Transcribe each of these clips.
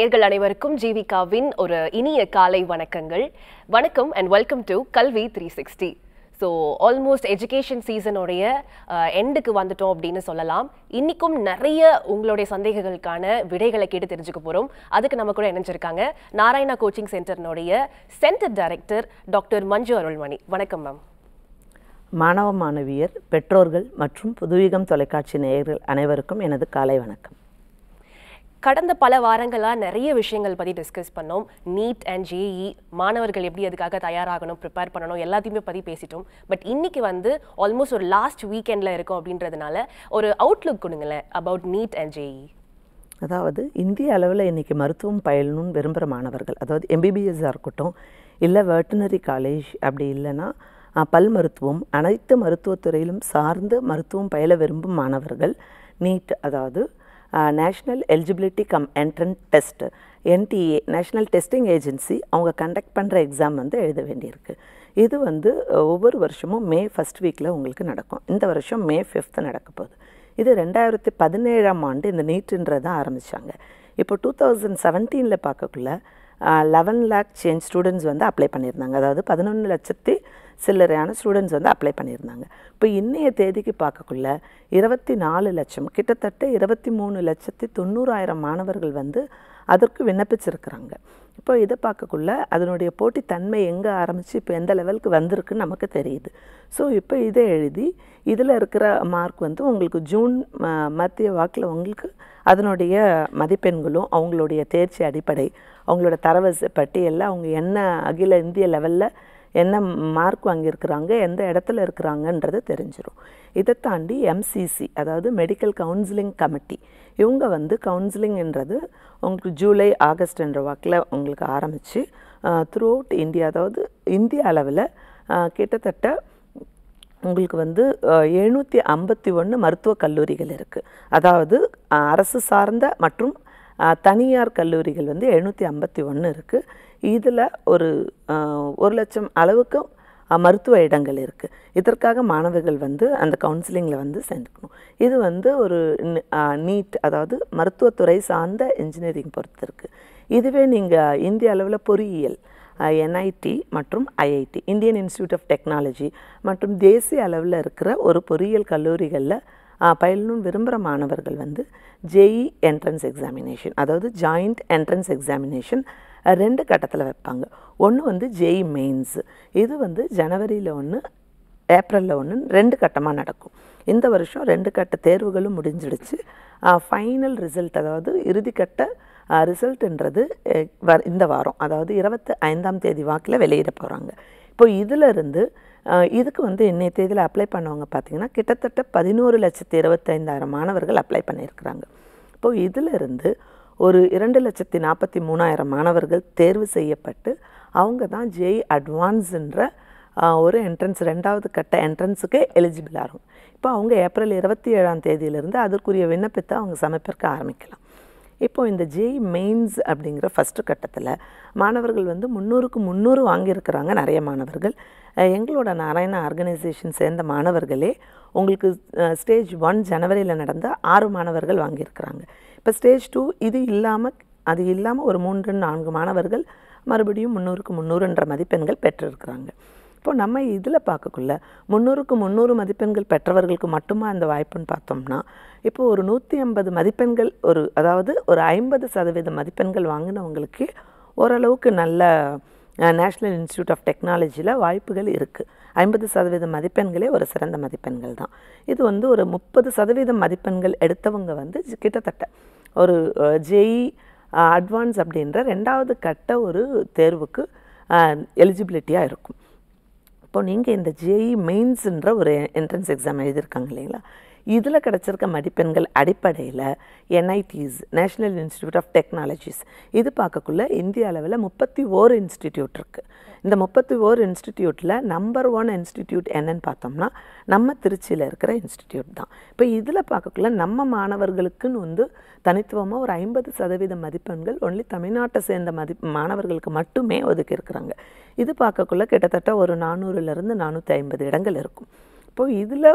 நேர்கள் அனைவருக்கும் ஜீவிகாவின் ஒரு இனிய காலை வணக்கங்கள் வணக்கம் and welcome to Kalvi three sixty so almost education சீசனுடைய எண்டுக்கு வந்துட்டோம் அப்படின்னு சொல்லலாம் இன்றைக்கும் நிறைய உங்களுடைய சந்தேகங்களுக்கான விடைகளை கேட்டு தெரிஞ்சுக்க போகிறோம் அதுக்கு நம்ம கூட இணைஞ்சிருக்காங்க நாராயணா கோச்சிங் சென்டர்னுடைய centre director doctor Manju Arulmani வணக்கம் மேம் மாணவ மாணவியர் பெற்றோர்கள் மற்றும் புதுவிகம் தொலைக்காட்சி நேயர்கள் அனைவருக்கும் எனது காலை வணக்கம் கடந்த பல வாரங்களாக நிறைய விஷயங்கள் பற்றி டிஸ்கஸ் பண்ணோம் நீட் அண்ட் ஜேஇ e மாணவர்கள் எப்படி அதுக்காக தயாராகணும் ப்ரிப்பேர் பண்ணணும் எல்லாத்தையுமே பற்றி பேசிட்டோம் பட் இன்றைக்கி வந்து ஆல்மோஸ்ட் ஒரு லாஸ்ட் வீக்கெண்டில் இருக்கும் அப்படின்றதுனால ஒரு அவுட்லுக் கொடுங்களேன் about NEET and JEE e. அதாவது இந்திய அளவில் இன்றைக்கி மருத்துவம் பயிலணும்னு விரும்புகிற மாணவர்கள் அதாவது எம்பிபிஎஸ்ஸாக இருக்கட்டும் இல்லை வெட்டினரி காலேஜ் அப்படி இல்லைன்னா பல் மருத்துவம் அனைத்து மருத்துவத்துறையிலும் சார்ந்து மருத்துவம் பயில விரும்பும் மாணவர்கள் நீட் அதாவது national eligibility cum entrance test NTA national testing agency அவங்க கண்டக்ட் பண்ணுற எக்ஸாம் வந்து எழுத வேண்டியிருக்கு இது வந்து ஒவ்வொரு வருஷமும் மே ஃபஸ்ட் வீக்கில் உங்களுக்கு நடக்கும் இந்த வருஷம் மே ஃபிஃப்த்து நடக்க போகுது இது ரெண்டாயிரத்தி பதினேழாம் ஆண்டு இந்த தான் ஆரம்பித்தாங்க இப்போ டூ தௌசண்ட் செவன்டீனில் பார்க்கக்குள்ள லெவன் லேக் சேஞ்ச் ஸ்டூடெண்ட்ஸ் வந்து அப்ளை பண்ணியிருந்தாங்க அதாவது பதினொன்று லட்சத்தி சில்லறையான ஸ்டூடெண்ட்ஸ் வந்து அப்ளை பண்ணியிருந்தாங்க இப்போ இன்றைய தேதிக்கு பார்க்கக்குள்ள இருபத்தி நாலு லட்சம் கிட்டத்தட்ட இருபத்தி மூணு லட்சத்தி தொண்ணூறாயிரம் மாணவர்கள் வந்து அதற்கு விண்ணப்பிச்சிருக்கிறாங்க இப்போ இதை பார்க்கக்குள்ள அதனுடைய போட்டித்தன்மை எங்கே ஆரம்பித்து இப்போ எந்த லெவலுக்கு வந்திருக்குன்னு நமக்கு தெரியுது ஸோ இப்போ இதை எழுதி இதில் இருக்கிற மார்க் வந்து உங்களுக்கு ஜூன் மத்திய வாக்கில் உங்களுக்கு அதனுடைய மதிப்பெண்களும் அவங்களுடைய தேர்ச்சி அடிப்படை அவங்களோட தரவரிசை பட்டியலில் அவங்க என்ன அகில இந்திய லெவலில் என்ன மார்க் வாங்கியிருக்கிறாங்க எந்த இடத்துல இருக்கிறாங்கன்றது தெரிஞ்சிடும் இதை தாண்டி எம்சிசி அதாவது மெடிக்கல் கவுன்சிலிங் கமிட்டி இவங்க வந்து கவுன்சிலிங்ன்றது உங்களுக்கு ஜூலை ஆகஸ்ட் என்ற வாக்கில் உங்களுக்கு ஆரம்பித்து த்ரூ அவுட் இந்தியா அதாவது இந்திய அளவில் கிட்டத்தட்ட உங்களுக்கு வந்து எழுநூற்றி ஐம்பத்தி ஒன்று மருத்துவக் கல்லூரிகள் இருக்குது அதாவது அரசு சார்ந்த மற்றும் தனியார் கல்லூரிகள் வந்து எழுநூற்றி ஐம்பத்தி ஒன்று இருக்குது இதில் ஒரு ஒரு லட்சம் அளவுக்கு மருத்துவ இடங்கள் இருக்குது இதற்காக மாணவர்கள் வந்து அந்த கவுன்சிலிங்கில் வந்து சேர்ந்துக்கணும் இது வந்து ஒரு நீட் அதாவது மருத்துவத்துறை சார்ந்த இன்ஜினியரிங் பொறுத்து இருக்குது இதுவே நீங்கள் இந்திய அளவில் பொறியியல் என்ஐடி மற்றும் IIT Indian institute of technology மற்றும் தேசிய அளவில் இருக்கிற ஒரு பொறியியல் கல்லூரிகளில் பயிலணும்னு விரும்புகிற மாணவர்கள் வந்து ஜேஇ என்ட்ரன்ஸ் எக்ஸாமினேஷன் அதாவது ஜாயிண்ட் என்ட்ரன்ஸ் எக்ஸாமினேஷன் ரெண்டு கட்டத்தில் வைப்பாங்க ஒன்று வந்து ஜெய் மெயின்ஸ் இது வந்து ஜனவரியில் ஒன்று ஏப்ரலில் ஒன்று ரெண்டு கட்டமாக நடக்கும் இந்த வருஷம் ரெண்டு கட்ட தேர்வுகளும் முடிஞ்சிடுச்சு ஃபைனல் ரிசல்ட் அதாவது இறுதிக்கட்ட ரிசல்ட்டுன்றது வ இந்த வாரம் அதாவது இருபத்தி ஐந்தாம் தேதி வாக்கில் வெளியிட போகிறாங்க இப்போ இதிலிருந்து இதுக்கு வந்து இன்றைய தேதியில் அப்ளை பண்ணவங்க பார்த்திங்கன்னா கிட்டத்தட்ட பதினோரு லட்சத்து இருபத்தைந்தாயிரம் மாணவர்கள் அப்ளை பண்ணியிருக்கிறாங்க இப்போது இதிலிருந்து ஒரு இரண்டு லட்சத்தி நாற்பத்தி மூணாயிரம் மாணவர்கள் தேர்வு செய்யப்பட்டு அவங்க தான் ஜேஇ அட்வான்ஸுன்ற e ஒரு என்ட்ரன்ஸ் ரெண்டாவது கட்ட என்ட்ரன்ஸுக்கு எலிஜிபிளாக இருக்கும் இப்போ அவங்க ஏப்ரல் இருபத்தி ஏழாம் தேதியிலிருந்து அதற்குரிய விண்ணப்பத்தை அவங்க சமர்ப்பிக்க ஆரம்பிக்கலாம் இப்போ இந்த ஜேஇ மெயின்ஸ் e அப்படிங்கிற ஃபஸ்ட்டு கட்டத்தில் மாணவர்கள் வந்து முந்நூறுக்கு முந்நூறு வாங்கியிருக்கிறாங்க நிறைய மாணவர்கள் எங்களோட நாராயண ஆர்கனைசேஷன் சேர்ந்த மாணவர்களே உங்களுக்கு ஸ்டேஜ் ஒன் ஜனவரியில் நடந்த ஆறு மாணவர்கள் வாங்கியிருக்கிறாங்க இப்போ ஸ்டேஜ் டூ இது இல்லாமல் அது இல்லாமல் ஒரு மூன்று நான்கு மாணவர்கள் மறுபடியும் முந்நூறுக்கு முந்நூறுன்ற மதிப்பெண்கள் பெற்றிருக்கிறாங்க இப்போ நம்ம இதில் பார்க்கக்குள்ள முந்நூறுக்கு முந்நூறு மதிப்பெண்கள் பெற்றவர்களுக்கு மட்டுமா அந்த வாய்ப்புன்னு பார்த்தோம்னா இப்போ ஒரு நூற்றி ஐம்பது மதிப்பெண்கள் ஒரு அதாவது ஒரு ஐம்பது சதவீத மதிப்பெண்கள் வாங்கினவங்களுக்கு ஓரளவுக்கு நல்ல நேஷ்னல் இன்ஸ்டியூட் ஆஃப் டெக்னாலஜியில் வாய்ப்புகள் இருக்குது ஐம்பது சதவீத மதிப்பெண்களே ஒரு சிறந்த மதிப்பெண்கள் தான் இது வந்து ஒரு முப்பது சதவீதம் மதிப்பெண்கள் எடுத்தவங்க வந்து கிட்டத்தட்ட ஒரு ஜெய் e, அட்வான்ஸ் அப்படின்ற ரெண்டாவது கட்ட ஒரு தேர்வுக்கு எலிஜிபிலிட்டியாக இருக்கும் இப்போ நீங்கள் இந்த ஜேஇ மெயின்ஸுன்ற e ஒரு என்ட்ரன்ஸ் எக்ஸாம் எழுதியிருக்காங்க இல்லைங்களா இதில் கிடச்சிருக்க மதிப்பெண்கள் அடிப்படையில் NITs national institute of technologies இது பார்க்கக்குள்ள இந்திய அளவில் முப்பத்தி ஓர் இன்ஸ்டிடியூட் இருக்குது இந்த முப்பத்தி ஓர் இன்ஸ்டிடியூட்டில் நம்பர் ஒன் இன்ஸ்டிடியூட் என்னன்னு பார்த்தோம்னா நம்ம திருச்சியில் இருக்கிற இன்ஸ்டிடியூட் தான் இப்போ இதில் பார்க்கக்குள்ள நம்ம மாணவர்களுக்குன்னு வந்து தனித்துவமாக ஒரு ஐம்பது சதவீத மதிப்பெண்கள் ஒன்லி தமிழ்நாட்டை சேர்ந்த மதி மாணவர்களுக்கு மட்டுமே இருக்கிறாங்க இது பார்க்கக்குள்ள கிட்டத்தட்ட ஒரு நானூறுலேருந்து நானூற்றி ஐம்பது இடங்கள் இருக்கும் இப்போது இதில்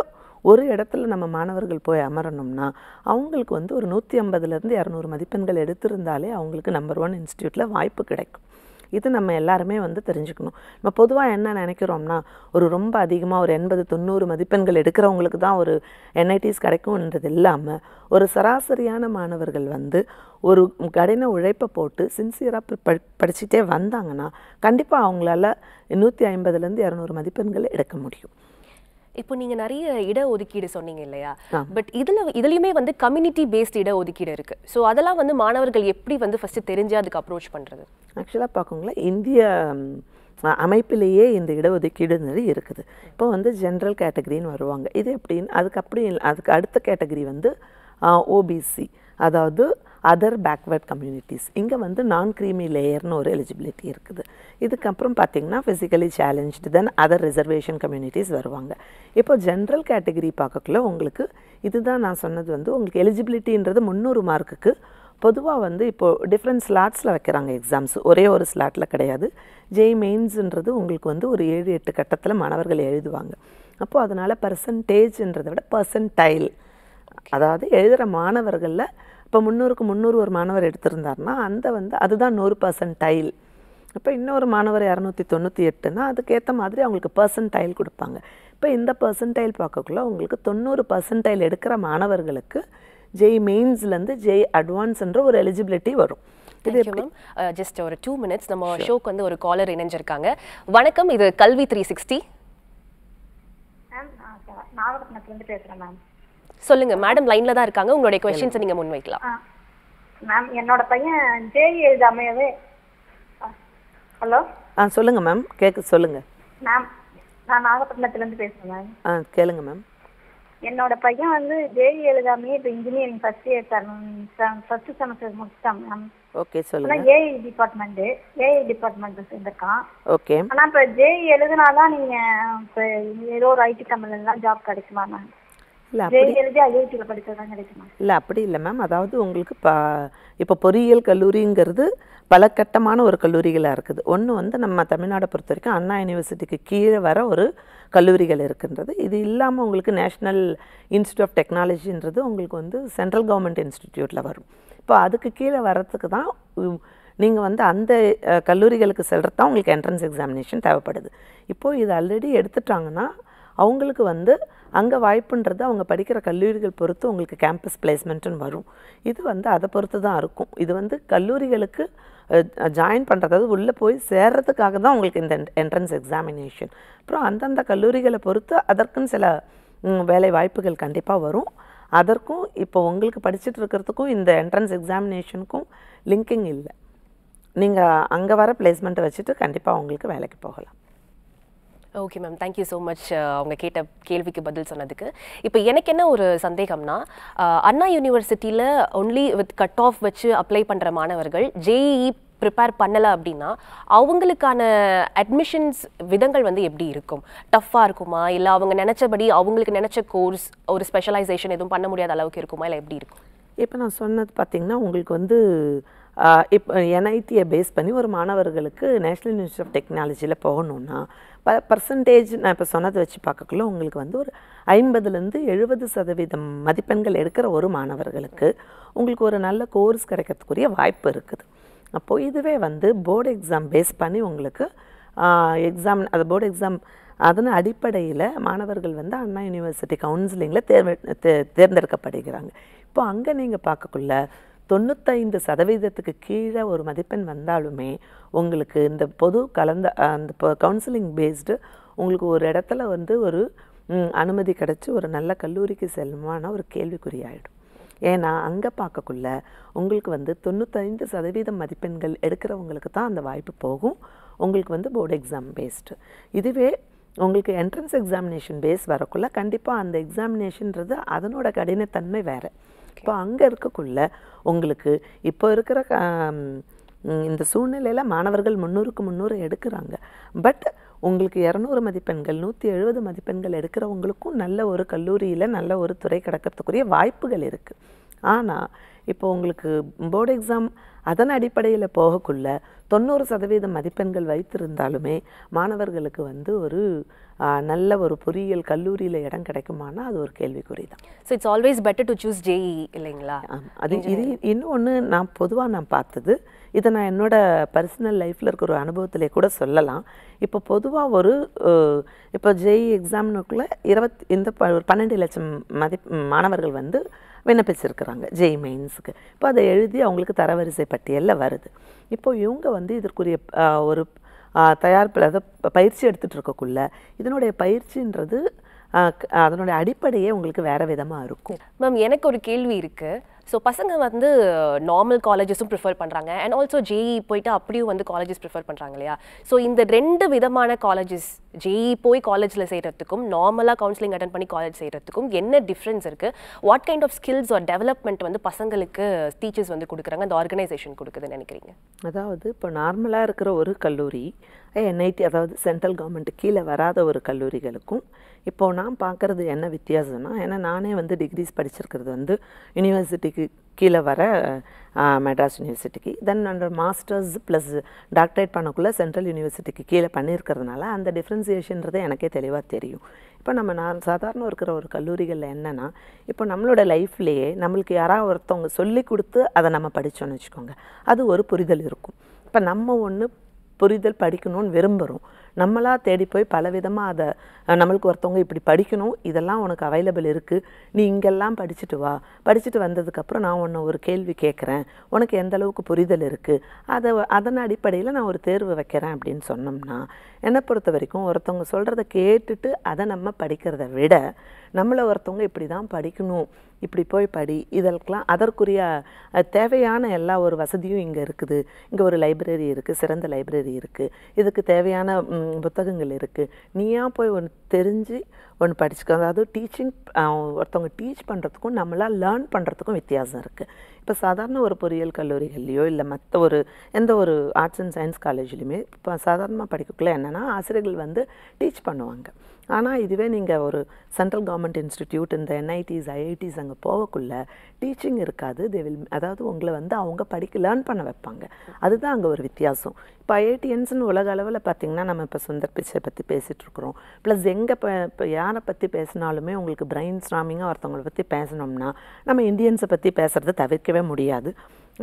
ஒரு இடத்துல நம்ம மாணவர்கள் போய் அமரணும்னா அவங்களுக்கு வந்து ஒரு நூற்றி ஐம்பதுலேருந்து இரநூறு மதிப்பெண்கள் எடுத்திருந்தாலே அவங்களுக்கு நம்பர் ஒன் இன்ஸ்டியூட்டில் வாய்ப்பு கிடைக்கும் இது நம்ம எல்லாருமே வந்து தெரிஞ்சுக்கணும் நம்ம பொதுவாக என்ன நினைக்கிறோம்னா ஒரு ரொம்ப அதிகமாக ஒரு எண்பது தொண்ணூறு மதிப்பெண்கள் எடுக்கிறவங்களுக்கு தான் ஒரு என்ஐடிஸ் கிடைக்கும்ன்றது இல்லாமல் ஒரு சராசரியான மாணவர்கள் வந்து ஒரு கடின உழைப்பை போட்டு சின்சியராக ப படிச்சுட்டே வந்தாங்கன்னா கண்டிப்பாக அவங்களால நூற்றி ஐம்பதுலேருந்து இரநூறு மதிப்பெண்கள் எடுக்க முடியும் இப்போ நீங்கள் நிறைய இட ஒதுக்கீடு சொன்னீங்க இல்லையா பட் இதில் இதுலேயுமே வந்து கம்யூனிட்டி பேஸ்ட் இட ஒதுக்கீடு இருக்குது ஸோ அதெல்லாம் வந்து மாணவர்கள் எப்படி வந்து ஃபஸ்ட்டு தெரிஞ்சு அதுக்கு அப்ரோச் பண்ணுறது ஆக்சுவலாக பார்க்குங்களேன் இந்திய அமைப்பிலேயே இந்த இடஒதுக்கீடுங்கிறது இருக்குது இப்போ வந்து ஜென்ரல் கேட்டகரின்னு வருவாங்க இது எப்படின்னு அதுக்கு அப்படி அதுக்கு அடுத்த கேட்டகரி வந்து ஓபிசி அதாவது அதர் பேக்வேர்ட் கம்யூனிட்டிஸ் இங்கே வந்து நான் கிரீமி லேயர்னு ஒரு எலிஜிபிலிட்டி இருக்குது இதுக்கப்புறம் பார்த்திங்கன்னா physically challenge then other reservation communities வருவாங்க இப்போ ஜென்ரல் கேட்டகரி பார்க்கக்குள்ள உங்களுக்கு இதுதான் நான் சொன்னது வந்து உங்களுக்கு எலிஜிபிலிட்டின்றது முந்நூறு மார்க்குக்கு பொதுவாக வந்து இப்போது டிஃப்ரெண்ட் ஸ்லாட்ஸில் வைக்கிறாங்க எக்ஸாம்ஸ் ஒரே ஒரு ஸ்லாட்டில் கிடையாது ஜெய் மெயின்ஸுன்றது உங்களுக்கு வந்து ஒரு ஏழு எட்டு கட்டத்தில் மாணவர்கள் எழுதுவாங்க அப்போது அதனால் பர்சன்டேஜ்ன்றதை விட பர்சன்டைல் அதாவது எழுதுகிற மாணவர்களில் இப்போ முந்நூறுக்கு முந்நூறு ஒரு மாணவர் எடுத்திருந்தார்னா அந்த வந்து அதுதான் நூறு பர்சன்ட் டைல் இப்போ இன்னொரு மாணவர் இரநூத்தி தொண்ணூற்றி எட்டுனா அதுக்கேற்ற மாதிரி அவங்களுக்கு டைல் கொடுப்பாங்க இப்போ இந்த பர்சன்டைல் பார்க்கக்குள்ள உங்களுக்கு தொண்ணூறு பர்சன்டைல் எடுக்கிற மாணவர்களுக்கு ஜெய் மெயின்ஸ்லேருந்து ஜெய் அட்வான்ஸ்ன்ற ஒரு எலிஜிபிலிட்டி வரும் இது ஜஸ்ட் uh, ஒரு டூ மினிட்ஸ் நம்ம ஷோக்கு வந்து ஒரு காலர் இணைஞ்சிருக்காங்க வணக்கம் இது கல்வி த்ரீ சிக்ஸ்டி நாகப்பட்டினத்துலேருந்து பேசுகிறேன் மேம் சொல்லுங்க மேடம் லைன்ல தான் இருக்காங்க உங்களுடைய கொஸ்டின்ஸ் நீங்க வைக்கலாம் மேம் என்னோட பையன் ஜேஇ e எழுதாமையவே ஹலோ ஆ சொல்லுங்க மேம் கேக்கு சொல்லுங்க மேம் நான் நாகப்பட்டினத்துல இருந்து பேசுறேன் மேம் ஆ கேளுங்க மேம் என்னோட பையன் வந்து ஜேஇ எழுதாமே இப்போ engineering first year first semester முடிச்சிட்டான் மேம் ஓகே சொல்லுங்க ஏஐ டிபார்ட்மெண்ட் ஏஐ டிபார்ட்மெண்ட் சேர்ந்திருக்கான் ஓகே ஆனா இப்ப ஜேஇ e எழுதுனாதான் நீங்க இப்போ ஏதோ ஒரு ஐடி கம்பெனிலாம் ஜாப் கிடைக்குமா மேம் இல்லை அப்படி இல்லை மேம் அதாவது உங்களுக்கு ப இப்போ பொறியியல் கல்லூரிங்கிறது பல கட்டமான ஒரு கல்லூரிகளாக இருக்குது ஒன்று வந்து நம்ம தமிழ்நாடை பொறுத்த வரைக்கும் அண்ணா யூனிவர்சிட்டிக்கு கீழே வர ஒரு கல்லூரிகள் இருக்கின்றது இது இல்லாமல் உங்களுக்கு நேஷ்னல் இன்ஸ்டியூட் ஆஃப் டெக்னாலஜின்றது உங்களுக்கு வந்து சென்ட்ரல் கவர்மெண்ட் இன்ஸ்டிடியூட்டில் வரும் இப்போ அதுக்கு கீழே வரத்துக்கு தான் நீங்கள் வந்து அந்த கல்லூரிகளுக்கு செல்கிறது தான் உங்களுக்கு என்ட்ரன்ஸ் எக்ஸாமினேஷன் தேவைப்படுது இப்போது இது ஆல்ரெடி எடுத்துட்டாங்கன்னா அவங்களுக்கு வந்து அங்கே வாய்ப்புன்றது அவங்க படிக்கிற கல்லூரிகள் பொறுத்து உங்களுக்கு கேம்பஸ் பிளேஸ்மெண்ட்டுன்னு வரும் இது வந்து அதை பொறுத்து தான் இருக்கும் இது வந்து கல்லூரிகளுக்கு ஜாயின் பண்ணுறதாவது உள்ளே போய் சேர்கிறதுக்காக தான் உங்களுக்கு இந்த என்ட்ரன்ஸ் எக்ஸாமினேஷன் அப்புறம் அந்தந்த கல்லூரிகளை பொறுத்து அதற்குன்னு சில வேலை வாய்ப்புகள் கண்டிப்பாக வரும் அதற்கும் இப்போ உங்களுக்கு படிச்சுட்டு இருக்கிறதுக்கும் இந்த என்ட்ரன்ஸ் எக்ஸாமினேஷனுக்கும் லிங்கிங் இல்லை நீங்கள் அங்கே வர பிளேஸ்மெண்ட்டை வச்சுட்டு கண்டிப்பாக உங்களுக்கு வேலைக்கு போகலாம் okay ma'am thank you so much அவங்க கேட்ட கேள்விக்கு பதில் சொன்னதுக்கு இப்போ எனக்கு என்ன ஒரு சந்தேகம்னா அண்ணா யூனிவர்சிட்டியில் ஒன்லி வித் கட் ஆஃப் வச்சு அப்ளை பண்ணுற மாணவர்கள் ஜேஇஇ ப்ரிப்பேர் பண்ணலை அப்படின்னா அவங்களுக்கான அட்மிஷன்ஸ் விதங்கள் வந்து எப்படி இருக்கும் டஃப்பாக இருக்குமா இல்லை அவங்க நினச்சபடி அவங்களுக்கு நினச்ச கோர்ஸ் ஒரு ஸ்பெஷலைசேஷன் எதுவும் பண்ண முடியாத அளவுக்கு இருக்குமா இல்லை எப்படி இருக்கும் இப்போ நான் சொன்னது பார்த்திங்கன்னா உங்களுக்கு வந்து இப்போ என்ஐடியை பேஸ் பண்ணி ஒரு மாணவர்களுக்கு நேஷ்னல் இன்ஸ்டியூட் ஆஃப் டெக்னாலஜியில் போகணுன்னா ப பர்சன்டேஜ் நான் இப்போ சொன்னதை வச்சு பார்க்கக்குள்ள உங்களுக்கு வந்து ஒரு ஐம்பதுலேருந்து எழுபது சதவீதம் மதிப்பெண்கள் எடுக்கிற ஒரு மாணவர்களுக்கு உங்களுக்கு ஒரு நல்ல கோர்ஸ் கிடைக்கிறதுக்குரிய வாய்ப்பு இருக்குது அப்போது இதுவே வந்து போர்டு எக்ஸாம் பேஸ் பண்ணி உங்களுக்கு எக்ஸாம் அது போர்டு எக்ஸாம் அதன் அடிப்படையில் மாணவர்கள் வந்து அண்ணா யூனிவர்சிட்டி கவுன்சிலிங்கில் தேர்வு தேர்ந்தெடுக்கப்படுகிறாங்க இப்போ அங்கே நீங்கள் பார்க்கக்குள்ள தொண்ணூத்தைந்து சதவீதத்துக்கு கீழே ஒரு மதிப்பெண் வந்தாலுமே உங்களுக்கு இந்த பொது கலந்த அந்த கவுன்சிலிங் பேஸ்டு உங்களுக்கு ஒரு இடத்துல வந்து ஒரு அனுமதி கிடச்சி ஒரு நல்ல கல்லூரிக்கு செல்லுமான ஒரு கேள்விக்குறி ஆகிடும் ஏன்னா அங்கே பார்க்கக்குள்ள உங்களுக்கு வந்து தொண்ணூத்தைந்து சதவீதம் மதிப்பெண்கள் எடுக்கிறவங்களுக்கு தான் அந்த வாய்ப்பு போகும் உங்களுக்கு வந்து போர்டு எக்ஸாம் பேஸ்டு இதுவே உங்களுக்கு என்ட்ரன்ஸ் எக்ஸாமினேஷன் பேஸ் வரக்குள்ள கண்டிப்பாக அந்த எக்ஸாமினேஷன்றது அதனோட கடினத்தன்மை வேறு இப்போ அங்கே இருக்கக்குள்ள உங்களுக்கு இப்போ இருக்கிற இந்த சூழ்நிலையில் மாணவர்கள் முந்நூறுக்கு முந்நூறு எடுக்கிறாங்க பட் உங்களுக்கு இரநூறு மதிப்பெண்கள் நூற்றி எழுபது மதிப்பெண்கள் எடுக்கிறவங்களுக்கும் நல்ல ஒரு கல்லூரியில் நல்ல ஒரு துறை கிடக்கிறதுக்குரிய வாய்ப்புகள் இருக்குது ஆனால் இப்போ உங்களுக்கு போர்டு எக்ஸாம் அதன் அடிப்படையில் போகக்குள்ள தொண்ணூறு சதவீத மதிப்பெண்கள் வைத்திருந்தாலுமே மாணவர்களுக்கு வந்து ஒரு நல்ல ஒரு பொறியியல் கல்லூரியில் இடம் கிடைக்குமானா அது ஒரு கேள்விக்குறி தான் so it's always better to choose JEE இல்லைங்களா அது இது இன்னும் ஒன்று நான் பொதுவாக நான் பார்த்தது இதை நான் என்னோடய பர்சனல் லைஃப்பில் இருக்கிற ஒரு அனுபவத்திலே கூட சொல்லலாம் இப்போ பொதுவாக ஒரு இப்போ ஜெய் எக்ஸாம்னுக்குள்ளே e இருபத் இந்த ப ஒரு பன்னெண்டு லட்சம் மதி மாணவர்கள் வந்து விண்ணப்பிச்சிருக்கிறாங்க ஜெய் மெயின்ஸுக்கு e இப்போ அதை எழுதி அவங்களுக்கு தரவரிசை பட்டியலில் வருது இப்போது இவங்க வந்து இதற்குரிய ஒரு தயாரிப்பில் அதை பயிற்சி எடுத்துகிட்டு இருக்கக்குள்ள இதனுடைய பயிற்சின்றது அதனுடைய அடிப்படையே உங்களுக்கு வேறு விதமாக இருக்கும் மேம் எனக்கு ஒரு கேள்வி இருக்குது ஸோ பசங்க வந்து நார்மல் காலேஜஸும் ப்ரிஃபர் பண்ணுறாங்க அண்ட் ஆல்சோ ஜேஇ போயிட்டு அப்படியும் வந்து காலேஜஸ் ப்ரிஃபர் பண்ணுறாங்க இல்லையா ஸோ இந்த ரெண்டு விதமான காலேஜஸ் ஜேஇ e e போய் காலேஜில் செய்கிறதுக்கும் நார்மலாக கவுன்சிலிங் அட்டன் பண்ணி காலேஜ் செய்கிறதுக்கும் என்ன டிஃப்ரென்ஸ் இருக்குது what kind of skills are development வந்து பசங்களுக்கு டீச்சர்ஸ் வந்து கொடுக்குறாங்க அந்த ஆர்கனைசேஷன் கொடுக்குதுன்னு நினைக்கிறீங்க அதாவது இப்போ நார்மலாக இருக்கிற ஒரு கல்லூரி என்ஐடி அதாவது சென்ட்ரல் கவர்மெண்ட் கீழே வராத ஒரு கல்லூரிகளுக்கும் இப்போது நான் பார்க்குறது என்ன வித்தியாசம்னா ஏன்னா நானே வந்து டிகிரிஸ் படிச்சிருக்கிறது வந்து யூனிவர்சிட்டி டிகிரிக்கு கீழே வர மெட்ராஸ் யூனிவர்சிட்டிக்கு தென் அந்த மாஸ்டர்ஸ் ப்ளஸ் டாக்டரேட் பண்ணக்குள்ளே சென்ட்ரல் யூனிவர்சிட்டிக்கு கீழே பண்ணியிருக்கிறதுனால அந்த டிஃப்ரென்சியேஷன்றது எனக்கே தெளிவாக தெரியும் இப்போ நம்ம நான் சாதாரண இருக்கிற ஒரு கல்லூரிகளில் என்னென்னா இப்போ நம்மளோட லைஃப்லேயே நம்மளுக்கு யாராவது ஒருத்தவங்க சொல்லி கொடுத்து அதை நம்ம படித்தோன்னு வச்சுக்கோங்க அது ஒரு புரிதல் இருக்கும் இப்போ நம்ம ஒன்று புரிதல் படிக்கணும்னு விரும்புகிறோம் நம்மளாக தேடி போய் பலவிதமாக அதை நம்மளுக்கு ஒருத்தவங்க இப்படி படிக்கணும் இதெல்லாம் உனக்கு அவைலபிள் இருக்குது நீ இங்கெல்லாம் படிச்சுட்டு வா படிச்சுட்டு வந்ததுக்கப்புறம் நான் உன்னை ஒரு கேள்வி கேட்குறேன் உனக்கு எந்த அளவுக்கு புரிதல் இருக்குது அதை அதன் அடிப்படையில் நான் ஒரு தேர்வு வைக்கிறேன் அப்படின்னு சொன்னோம்னா என்னை பொறுத்த வரைக்கும் ஒருத்தவங்க சொல்கிறத கேட்டுட்டு அதை நம்ம படிக்கிறத விட நம்மளை ஒருத்தவங்க இப்படி தான் படிக்கணும் இப்படி போய் படி இதற்கெல்லாம் அதற்குரிய தேவையான எல்லா ஒரு வசதியும் இங்கே இருக்குது இங்கே ஒரு லைப்ரரி இருக்குது சிறந்த லைப்ரரி இருக்குது இதுக்கு தேவையான புத்தகங்கள் இருக்குது நீயா போய் ஒன்று தெரிஞ்சு ஒன்று படிச்சுக்கோ அதாவது டீச்சிங் ஒருத்தவங்க டீச் பண்ணுறதுக்கும் நம்மளாக லேர்ன் பண்ணுறதுக்கும் வித்தியாசம் இருக்குது இப்போ சாதாரண ஒரு பொறியியல் கல்லூரிகள்லையோ இல்லை மற்ற ஒரு எந்த ஒரு ஆர்ட்ஸ் அண்ட் சயின்ஸ் காலேஜ்லையுமே இப்போ சாதாரணமாக படிக்கக்குள்ளே என்னென்னா ஆசிரியர்கள் வந்து டீச் பண்ணுவாங்க ஆனால் இதுவே நீங்கள் ஒரு சென்ட்ரல் கவர்மெண்ட் இன்ஸ்டிடியூட் இந்த என்ஐடிஸ் ஐஐடிஸ் அங்கே போகக்குள்ள டீச்சிங் இருக்காது தே வில் அதாவது உங்களை வந்து அவங்க படிக்க லேர்ன் பண்ண வைப்பாங்க அதுதான் அங்கே ஒரு வித்தியாசம் இப்போ ஐஐடிஎன்ஸ்னு உலக அளவில் பார்த்திங்கன்னா நம்ம இப்போ சுந்தர் பிச்சை பற்றி பேசிகிட்ருக்குறோம் ப்ளஸ் எங்கே இப்போ இப்போ யாரை பற்றி பேசினாலுமே உங்களுக்கு பிரெயின் ஸ்ட்ராமிங்காக ஒருத்தவங்களை பற்றி பேசணும்னா நம்ம இந்தியன்ஸை பற்றி பேசுகிறத தவிர்க்கவே முடியாது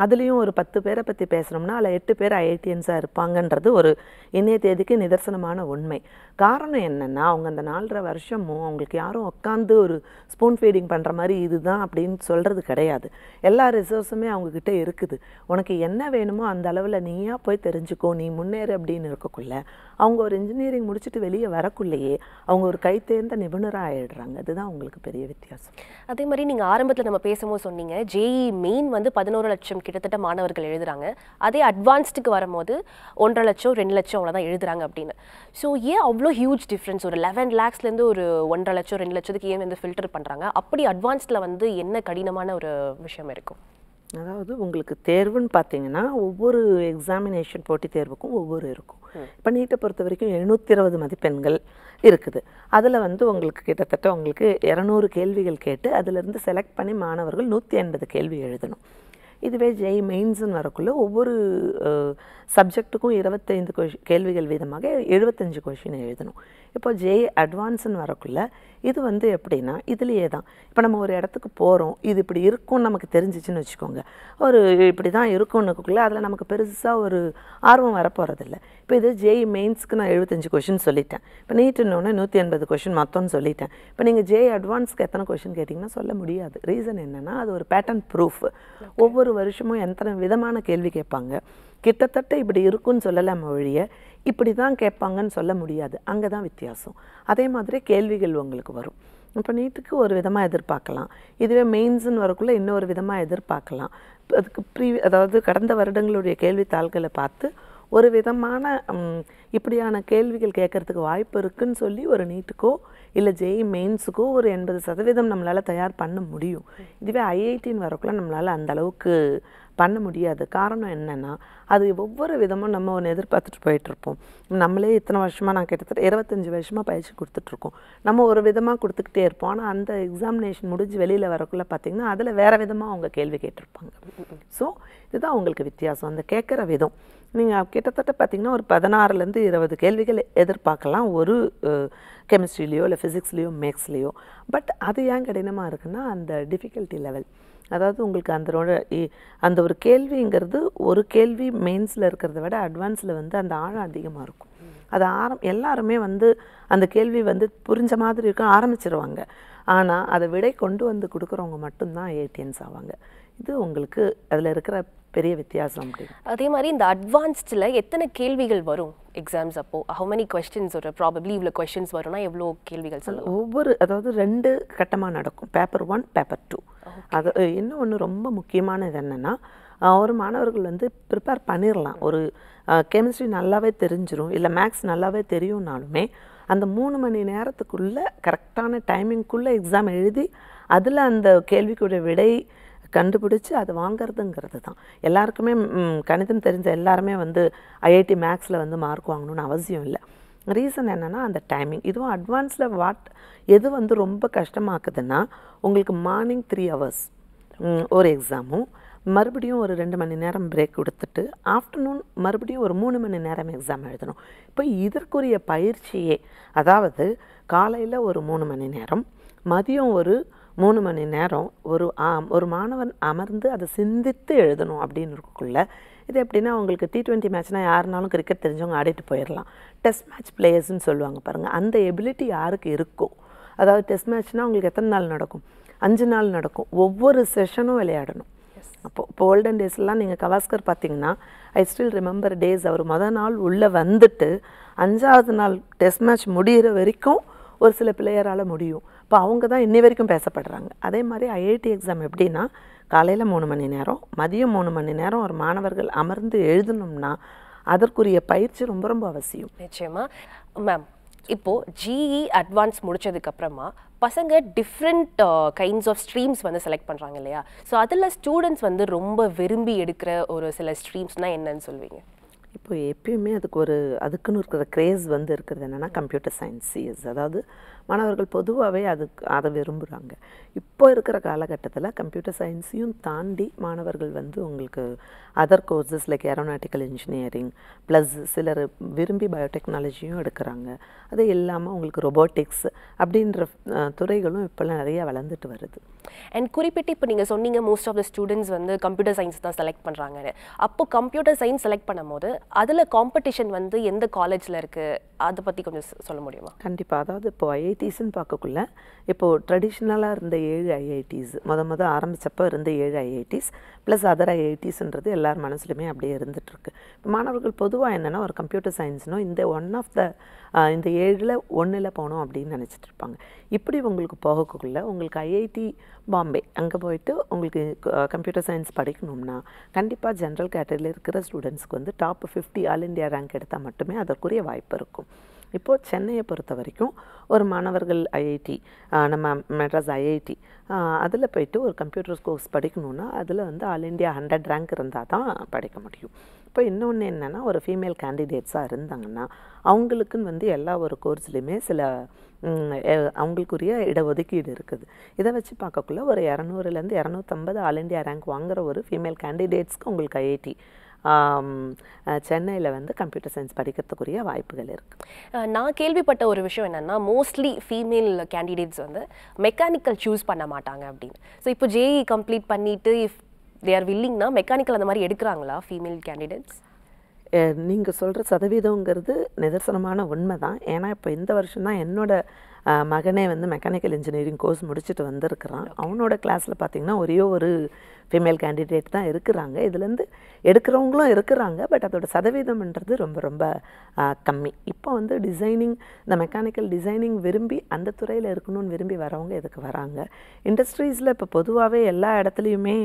அதுலேயும் ஒரு பத்து பேரை பற்றி பேசுகிறோம்னா அதில் எட்டு பேர் ஐஐடியன்ஸாக இருப்பாங்கன்றது ஒரு இன்றைய தேதிக்கு நிதர்சனமான உண்மை காரணம் என்னென்னா அவங்க அந்த நாலரை வருஷமும் அவங்களுக்கு யாரும் உட்காந்து ஒரு ஸ்பூன் ஃபீடிங் பண்ணுற மாதிரி இதுதான் அப்படின்னு சொல்கிறது கிடையாது எல்லா ரிசோர்ஸுமே அவங்கக்கிட்ட இருக்குது உனக்கு என்ன வேணுமோ அந்த அளவில் நீயாக போய் தெரிஞ்சுக்கோ நீ முன்னேறு அப்படின்னு இருக்கக்குள்ள அவங்க ஒரு இன்ஜினியரிங் முடிச்சுட்டு வெளியே வரக்குள்ளேயே அவங்க ஒரு கைத்தேர்ந்த நிபுணராக ஆகிடுறாங்க அதுதான் அவங்களுக்கு பெரிய வித்தியாசம் அதே மாதிரி நீங்கள் ஆரம்பத்தில் நம்ம பேசும்போது சொன்னீங்க ஜேஇ மெயின் e வந்து பதினோரு லட்சம் லட்சம் கிட்டத்தட்ட மாணவர்கள் எழுதுகிறாங்க அதே அட்வான்ஸ்டுக்கு வரும்போது ஒன்றரை லட்சம் ரெண்டு லட்சம் அவ்வளோ தான் அப்படின்னு ஸோ ஏன் அவ்வளோ ஹியூஜ் டிஃப்ரென்ஸ் ஒரு லெவன் லேக்ஸ்லேருந்து ஒரு ஒன்றரை லட்சம் ரெண்டு லட்சத்துக்கு ஏன் வந்து ஃபில்டர் பண்ணுறாங்க அப்படி அட்வான்ஸ்டில் வந்து என்ன கடினமான ஒரு விஷயம் இருக்கும் அதாவது உங்களுக்கு தேர்வுன்னு பார்த்தீங்கன்னா ஒவ்வொரு எக்ஸாமினேஷன் போட்டி தேர்வுக்கும் ஒவ்வொரு இருக்கும் இப்போ நீட்டை பொறுத்த வரைக்கும் எழுநூற்றி இருபது மதிப்பெண்கள் இருக்குது அதில் வந்து உங்களுக்கு கிட்டத்தட்ட உங்களுக்கு இரநூறு கேள்விகள் கேட்டு அதிலிருந்து செலக்ட் பண்ணி மாணவர்கள் நூற்றி ஐம்பது கேள்வி எழுதணும் இதுவே ஜெய் மெயின்ஸுன்னு வரக்குள்ளே ஒவ்வொரு சப்ஜெக்ட்டுக்கும் இருபத்தைந்து கொஷ் கேள்விகள் வீதமாக எழுபத்தஞ்சு கொஷின் எழுதணும் இப்போ ஜே அட்வான்ஸ்னு வரக்குள்ளே இது வந்து எப்படின்னா இதுலேயே தான் இப்போ நம்ம ஒரு இடத்துக்கு போகிறோம் இது இப்படி இருக்கும்னு நமக்கு தெரிஞ்சிச்சுன்னு வச்சுக்கோங்க ஒரு இப்படி தான் இருக்கும்னுக்குள்ளே அதில் நமக்கு பெருசாக ஒரு ஆர்வம் வரப்போகிறதில்ல இப்போ இது ஜேஇ மெயின்ஸ்க்கு நான் எழுபத்தஞ்சு கொஷின் சொல்லிட்டேன் இப்போ நீட்டுன்னொன்னே நூற்றி எண்பது கொஷின் மொத்தம்னு சொல்லிட்டேன் இப்போ நீங்கள் ஜே அட்வான்ஸ்க்கு எத்தனை கொஷின் கேட்டிங்கன்னா சொல்ல முடியாது ரீசன் என்னென்னா அது ஒரு பேட்டர்ன் ப்ரூஃப் ஒவ்வொரு வருஷமும் எத்தனை விதமான கேள்வி கேட்பாங்க கிட்டத்தட்ட இப்படி இருக்குன்னு சொல்லலை ஒழிய இப்படி தான் கேட்பாங்கன்னு சொல்ல முடியாது அங்கே தான் வித்தியாசம் அதே மாதிரி கேள்விகள் உங்களுக்கு வரும் இப்போ நீட்டுக்கு ஒரு விதமாக எதிர்பார்க்கலாம் இதுவே மெயின்ஸுன்னு வரக்குள்ளே இன்னொரு விதமாக எதிர்பார்க்கலாம் அதுக்கு ப்ரீ அதாவது கடந்த வருடங்களுடைய கேள்வித்தாள்களை பார்த்து ஒரு விதமான இப்படியான கேள்விகள் கேட்குறதுக்கு வாய்ப்பு இருக்குன்னு சொல்லி ஒரு நீட்டுக்கோ இல்லை ஜெய் மெயின்ஸுக்கோ ஒரு எண்பது சதவீதம் நம்மளால் தயார் பண்ண முடியும் இதுவே ஐஐடின்னு வரக்குள்ள நம்மளால் அந்த அளவுக்கு பண்ண முடியாது காரணம் என்னென்னா அது ஒவ்வொரு விதமும் நம்ம ஒன்று எதிர்பார்த்துட்டு போயிட்டுருப்போம் நம்மளே இத்தனை வருஷமாக நான் கிட்டத்தட்ட இருபத்தஞ்சி வருஷமாக பயிற்சி கொடுத்துட்ருக்கோம் நம்ம ஒரு விதமாக கொடுத்துக்கிட்டே இருப்போம் ஆனால் அந்த எக்ஸாமினேஷன் முடிஞ்சு வெளியில் வரக்குள்ளே பார்த்திங்கன்னா அதில் வேறு விதமாக அவங்க கேள்வி கேட்டிருப்பாங்க ஸோ இதுதான் அவங்களுக்கு வித்தியாசம் அந்த கேட்குற விதம் நீங்கள் கிட்டத்தட்ட பார்த்திங்கன்னா ஒரு பதினாறுலேருந்து இருபது கேள்விகள் எதிர்பார்க்கலாம் ஒரு கெமிஸ்ட்ரிலேயோ இல்லை ஃபிசிக்ஸ்லேயோ மேக்ஸ்லேயோ பட் அது ஏன் கடினமாக இருக்குன்னா அந்த டிஃபிகல்ட்டி லெவல் அதாவது உங்களுக்கு அந்த அந்த ஒரு கேள்விங்கிறது ஒரு கேள்வி மெயின்ஸில் இருக்கிறத விட அட்வான்ஸில் வந்து அந்த ஆழம் அதிகமாக இருக்கும் அது ஆரம் எல்லாருமே வந்து அந்த கேள்வி வந்து புரிஞ்ச மாதிரி இருக்க ஆரம்பிச்சிருவாங்க ஆனால் அதை விடை கொண்டு வந்து கொடுக்குறவங்க மட்டும்தான் ஏடிஎன்ஸ் ஆவாங்க இது உங்களுக்கு அதில் இருக்கிற பெரிய வித்தியாசம் அதே மாதிரி இந்த அட்வான்ஸ்டில் எத்தனை கேள்விகள் வரும் எக்ஸாம்ஸ் அப்போது ஹவு மெனி கொஸ்டின்ஸ் ஒரு ப்ராபப்ளி இவ்வளோ கொஸ்டின்ஸ் வரும்னா எவ்வளோ கேள்விகள் சொல்லும் ஒவ்வொரு அதாவது ரெண்டு கட்டமாக நடக்கும் பேப்பர் ஒன் பேப்பர் டூ அது இன்னும் ஒன்று ரொம்ப முக்கியமானது என்னென்னா ஒரு மாணவர்கள் வந்து ப்ரிப்பேர் பண்ணிடலாம் ஒரு கெமிஸ்ட்ரி நல்லாவே தெரிஞ்சிடும் இல்லை மேக்ஸ் நல்லாவே தெரியும்னாலுமே அந்த மூணு மணி நேரத்துக்குள்ளே கரெக்டான டைமிங்க்குள்ளே எக்ஸாம் எழுதி அதில் அந்த கேள்விக்குரிய விடை கண்டுபிடிச்சி அது வாங்கிறதுங்கிறது தான் எல்லாருக்குமே கணிதம் தெரிஞ்ச எல்லாருமே வந்து ஐஐடி மேக்ஸில் வந்து மார்க் வாங்கணும்னு அவசியம் இல்லை ரீசன் என்னென்னா அந்த டைமிங் இதுவும் அட்வான்ஸில் வாட் எது வந்து ரொம்ப கஷ்டமாக்குதுன்னா உங்களுக்கு மார்னிங் த்ரீ ஹவர்ஸ் ஒரு எக்ஸாமும் மறுபடியும் ஒரு ரெண்டு மணி நேரம் பிரேக் கொடுத்துட்டு ஆஃப்டர்நூன் மறுபடியும் ஒரு மூணு மணி நேரம் எக்ஸாம் எழுதணும் இப்போ இதற்குரிய பயிற்சியே அதாவது காலையில் ஒரு மூணு மணி நேரம் மதியம் ஒரு மூணு மணி நேரம் ஒரு ஆம் ஒரு மாணவன் அமர்ந்து அதை சிந்தித்து எழுதணும் அப்படின்னு இருக்குள்ள இது எப்படின்னா அவங்களுக்கு டி ட்வெண்ட்டி மேட்ச்னால் யாருனாலும் கிரிக்கெட் தெரிஞ்சவங்க ஆடிட்டு போயிடலாம் டெஸ்ட் மேட்ச் பிளேயர்ஸ்ன்னு சொல்லுவாங்க பாருங்கள் அந்த எபிலிட்டி யாருக்கு இருக்கோ அதாவது டெஸ்ட் மேட்ச்னால் அவங்களுக்கு எத்தனை நாள் நடக்கும் அஞ்சு நாள் நடக்கும் ஒவ்வொரு செஷனும் விளையாடணும் அப்போது இப்போ ஓல்டன் டேஸ்லாம் நீங்கள் கவாஸ்கர் பார்த்தீங்கன்னா ஐ ஸ்டில் ரிமெம்பர் டேஸ் அவர் மொதல் நாள் உள்ளே வந்துட்டு அஞ்சாவது நாள் டெஸ்ட் மேட்ச் முடிகிற வரைக்கும் ஒரு சில பிளேயரால் முடியும் இப்போ அவங்க தான் இன்னி வரைக்கும் பேசப்படுறாங்க அதே மாதிரி ஐஐடி எக்ஸாம் எப்படின்னா காலையில் மூணு மணி நேரம் மதியம் மூணு மணி நேரம் ஒரு மாணவர்கள் அமர்ந்து எழுதணும்னா அதற்குரிய பயிற்சி ரொம்ப ரொம்ப அவசியம் நிச்சயமா மேம் இப்போது ஜிஇ அட்வான்ஸ் e முடித்ததுக்கப்புறமா பசங்க டிஃப்ரெண்ட் கைண்ட்ஸ் ஆஃப் ஸ்ட்ரீம்ஸ் வந்து செலக்ட் பண்ணுறாங்க இல்லையா ஸோ அதில் ஸ்டூடெண்ட்ஸ் வந்து ரொம்ப விரும்பி எடுக்கிற ஒரு சில ஸ்ட்ரீம்ஸ்னால் என்னன்னு சொல்லுவீங்க இப்போ எப்பயுமே அதுக்கு ஒரு அதுக்குன்னு இருக்கிற க்ரேஸ் வந்து இருக்கிறது என்னென்னா கம்ப்யூட்டர் சயின்ஸ் சிஎஸ் அதாவது மாணவர்கள் பொதுவாகவே அதுக்கு அதை விரும்புகிறாங்க இப்போ இருக்கிற காலகட்டத்தில் கம்ப்யூட்டர் சயின்ஸையும் தாண்டி மாணவர்கள் வந்து உங்களுக்கு other courses like aeronautical engineering plus சிலர் விரும்பி பயோடெக்னாலஜியும் எடுக்கிறாங்க அது இல்லாமல் உங்களுக்கு ரொபோட்டிக்ஸ் அப்படின்ற துறைகளும் இப்போல்லாம் நிறைய வளர்ந்துட்டு வருது அண்ட் குறிப்பிட்டு இப்போ நீங்கள் சொன்னீங்க மோஸ்ட் ஆஃப் த ஸ்டூடெண்ட்ஸ் வந்து கம்ப்யூட்டர் சயின்ஸ் தான் செலக்ட் பண்ணுறாங்க அப்போ கம்ப்யூட்டர் சயின்ஸ் செலக்ட் பண்ணும்போது அதில் காம்படிஷன் வந்து எந்த காலேஜில் இருக்குது அதை பற்றி கொஞ்சம் சொல்ல முடியுமா கண்டிப்பாக அதாவது இப்போ ஐஐடிஸ்ன்னு பார்க்கக்குள்ள இப்போது ட்ரெடிஷ்னலாக இருந்த ஏழு ஐஐடிஸ் மொத மொதல் ஆரம்பித்தப்போ இருந்த ஏழு ஐஐடிஸ் ப்ளஸ் அதர் ஐஐடிஸ்ன்றது எல்லார் மனசுலையுமே அப்படியே இருந்துகிட்ருக்கு இப்போ மாணவர்கள் பொதுவாக என்னென்னா ஒரு கம்ப்யூட்டர் சயின்ஸ்னோ இந்த ஒன் ஆஃப் த இந்த ஏழில் ஒன்றில் போகணும் அப்படின்னு நினச்சிட்டு இருப்பாங்க இப்படி உங்களுக்கு போகக்குள்ள உங்களுக்கு ஐஐடி பாம்பே அங்கே போயிட்டு உங்களுக்கு கம்ப்யூட்டர் சயின்ஸ் படிக்கணும்னா கண்டிப்பாக ஜென்ரல் கேட்டகரியில் இருக்கிற ஸ்டூடெண்ட்ஸ்க்கு வந்து top fifty all India rank எடுத்தால் மட்டுமே அதற்குரிய வாய்ப்பு இருக்கும் இப்போது சென்னையை பொறுத்த வரைக்கும் ஒரு மாணவர்கள் ஐஐடி நம்ம மெட்ராஸ் ஐஐடி அதில் போயிட்டு ஒரு கம்ப்யூட்டர் கோர்ஸ் படிக்கணுன்னா அதில் வந்து ஆல் இண்டியா ஹண்ட்ரட் ரேங்க் இருந்தால் தான் படிக்க முடியும் இப்போ இன்னொன்று என்னென்னா ஒரு ஃபீமேல் கேண்டிடேட்ஸாக இருந்தாங்கன்னா அவங்களுக்குன்னு வந்து எல்லா ஒரு கோர்ஸ்லேயுமே சில அவங்களுக்குரிய இடஒதுக்கீடு இருக்குது இதை வச்சு பார்க்கக்குள்ள ஒரு இரநூறுலேருந்து இரநூத்தம்பது ஆல் இண்டியா ரேங்க் வாங்குகிற ஒரு ஃபீமேல் கேண்டிடேட்ஸ்க்கு உங்களுக்கு ஐஐடி சென்னையில் வந்து கம்ப்யூட்டர் சயின்ஸ் படிக்கிறதுக்குரிய வாய்ப்புகள் இருக்குது நான் கேள்விப்பட்ட ஒரு விஷயம் என்னென்னா மோஸ்ட்லி ஃபீமேல் கேண்டிடேட்ஸ் வந்து மெக்கானிக்கல் சூஸ் பண்ண மாட்டாங்க அப்படின்னு ஸோ இப்போ ஜேஇ கம்ப்ளீட் பண்ணிவிட்டு இஃப் தே ஆர் வில்லிங்னா மெக்கானிக்கல் அந்த மாதிரி எடுக்கிறாங்களா ஃபீமேல் கேண்டிடேட்ஸ் நீங்கள் சொல்கிற சதவீதங்கிறது நிதர்சனமான உண்மை தான் ஏன்னா இப்போ இந்த வருஷம் தான் என்னோடய மகனே வந்து மெக்கானிக்கல் இன்ஜினியரிங் கோர்ஸ் முடிச்சுட்டு வந்திருக்கிறான் அவனோட கிளாஸில் பார்த்திங்கன்னா ஒரே ஒரு ஃபீமேல் கேண்டிடேட் தான் இருக்கிறாங்க இதுலேருந்து எடுக்கிறவங்களும் இருக்கிறாங்க பட் அதோட சதவீதம்ன்றது ரொம்ப ரொம்ப கம்மி இப்போ வந்து டிசைனிங் இந்த மெக்கானிக்கல் டிசைனிங் விரும்பி அந்த துறையில் இருக்கணும்னு விரும்பி வரவங்க இதுக்கு வராங்க இண்டஸ்ட்ரீஸில் இப்போ பொதுவாகவே எல்லா இடத்துலையுமே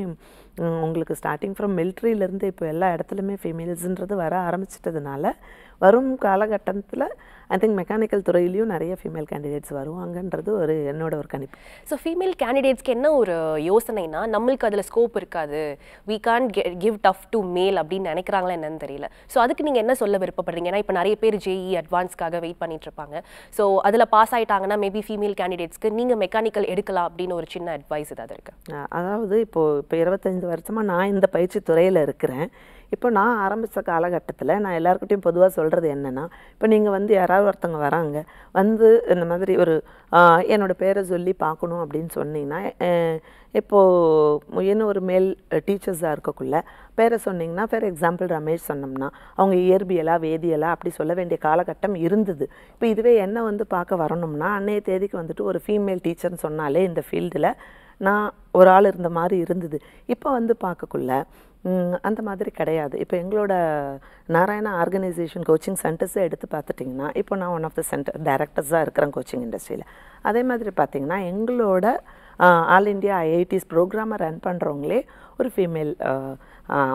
உங்களுக்கு ஸ்டார்டிங் ஃப்ரம் மில்ட்ரியிலேருந்து இப்போ எல்லா இடத்துலையுமே ஃபீமேல்ஸுன்றது வர ஆரம்பிச்சிட்டதுனால வரும் காலகட்டத்தில் ஐ திங்க் மெக்கானிக்கல் துறையிலையும் நிறைய ஃபீமேல் கேண்டிடேட்ஸ் வருவாங்கன்றது ஒரு என்னோட ஒரு கணிப்பு ஸோ ஃபீமேல் கேண்டிடேட்ஸ்க்கு என்ன ஒரு யோசனைனா நம்மளுக்கு அதில் ஸ்கோப் இருக்காது we can give tough to male அப்படின்னு நினைக்கிறாங்களா என்னன்னு தெரியல ஸோ அதுக்கு நீங்கள் என்ன சொல்ல விருப்பப்படுறீங்க ஏன்னா இப்போ நிறைய பேர் ஜேஇ அட்வான்ஸ்க்காக e வெயிட் பண்ணிட்டு இருப்பாங்க ஸோ அதில் பாஸ் ஆகிட்டாங்கன்னா மேபி ஃபீமேல் கேண்டிடேட்ஸ்க்கு நீங்கள் மெக்கானிக்கல் எடுக்கலாம் அப்படின்னு ஒரு சின்ன அட்வைஸ் ஏதாவது இருக்குது அதாவது இப்போது இப்போ இருபத்தஞ்சி வருஷமாக நான் இந்த பயிற்சி துறையில் இருக்கிறேன் இப்போ நான் ஆரம்பித்த காலகட்டத்தில் நான் எல்லாருக்கிட்டையும் பொதுவாக சொல்கிறது என்னென்னா இப்போ நீங்கள் வந்து யாராவது ஒருத்தவங்க வராங்க வந்து இந்த மாதிரி ஒரு என்னோடய பேரை சொல்லி பார்க்கணும் அப்படின்னு சொன்னீங்கன்னா இப்போது என்ன ஒரு மேல் டீச்சர்ஸாக இருக்கக்குள்ள பேரை சொன்னிங்கன்னா ஃபார் எக்ஸாம்பிள் ரமேஷ் சொன்னோம்னா அவங்க இயற்பியலா வேதியலா அப்படி சொல்ல வேண்டிய காலகட்டம் இருந்தது இப்போ இதுவே என்ன வந்து பார்க்க வரணும்னா அன்னைய தேதிக்கு வந்துட்டு ஒரு ஃபீமேல் டீச்சர்னு சொன்னாலே இந்த ஃபீல்டில் நான் ஒரு ஆள் இருந்த மாதிரி இருந்தது இப்போ வந்து பார்க்கக்குள்ள அந்த மாதிரி கிடையாது இப்போ எங்களோட நாராயணா ஆர்கனைசேஷன் கோச்சிங் சென்டர்ஸை எடுத்து பார்த்துட்டிங்கன்னா இப்போ நான் ஒன் ஆஃப் த சென்டர் டைரக்டர்ஸாக இருக்கிறேன் கோச்சிங் இண்டஸ்ட்ரியில் அதே மாதிரி பார்த்திங்கன்னா எங்களோட ஆல் இண்டியா ஐஐடிஸ் ப்ரோக்ராமை ரன் பண்ணுறவங்களே ஒரு ஃபீமேல்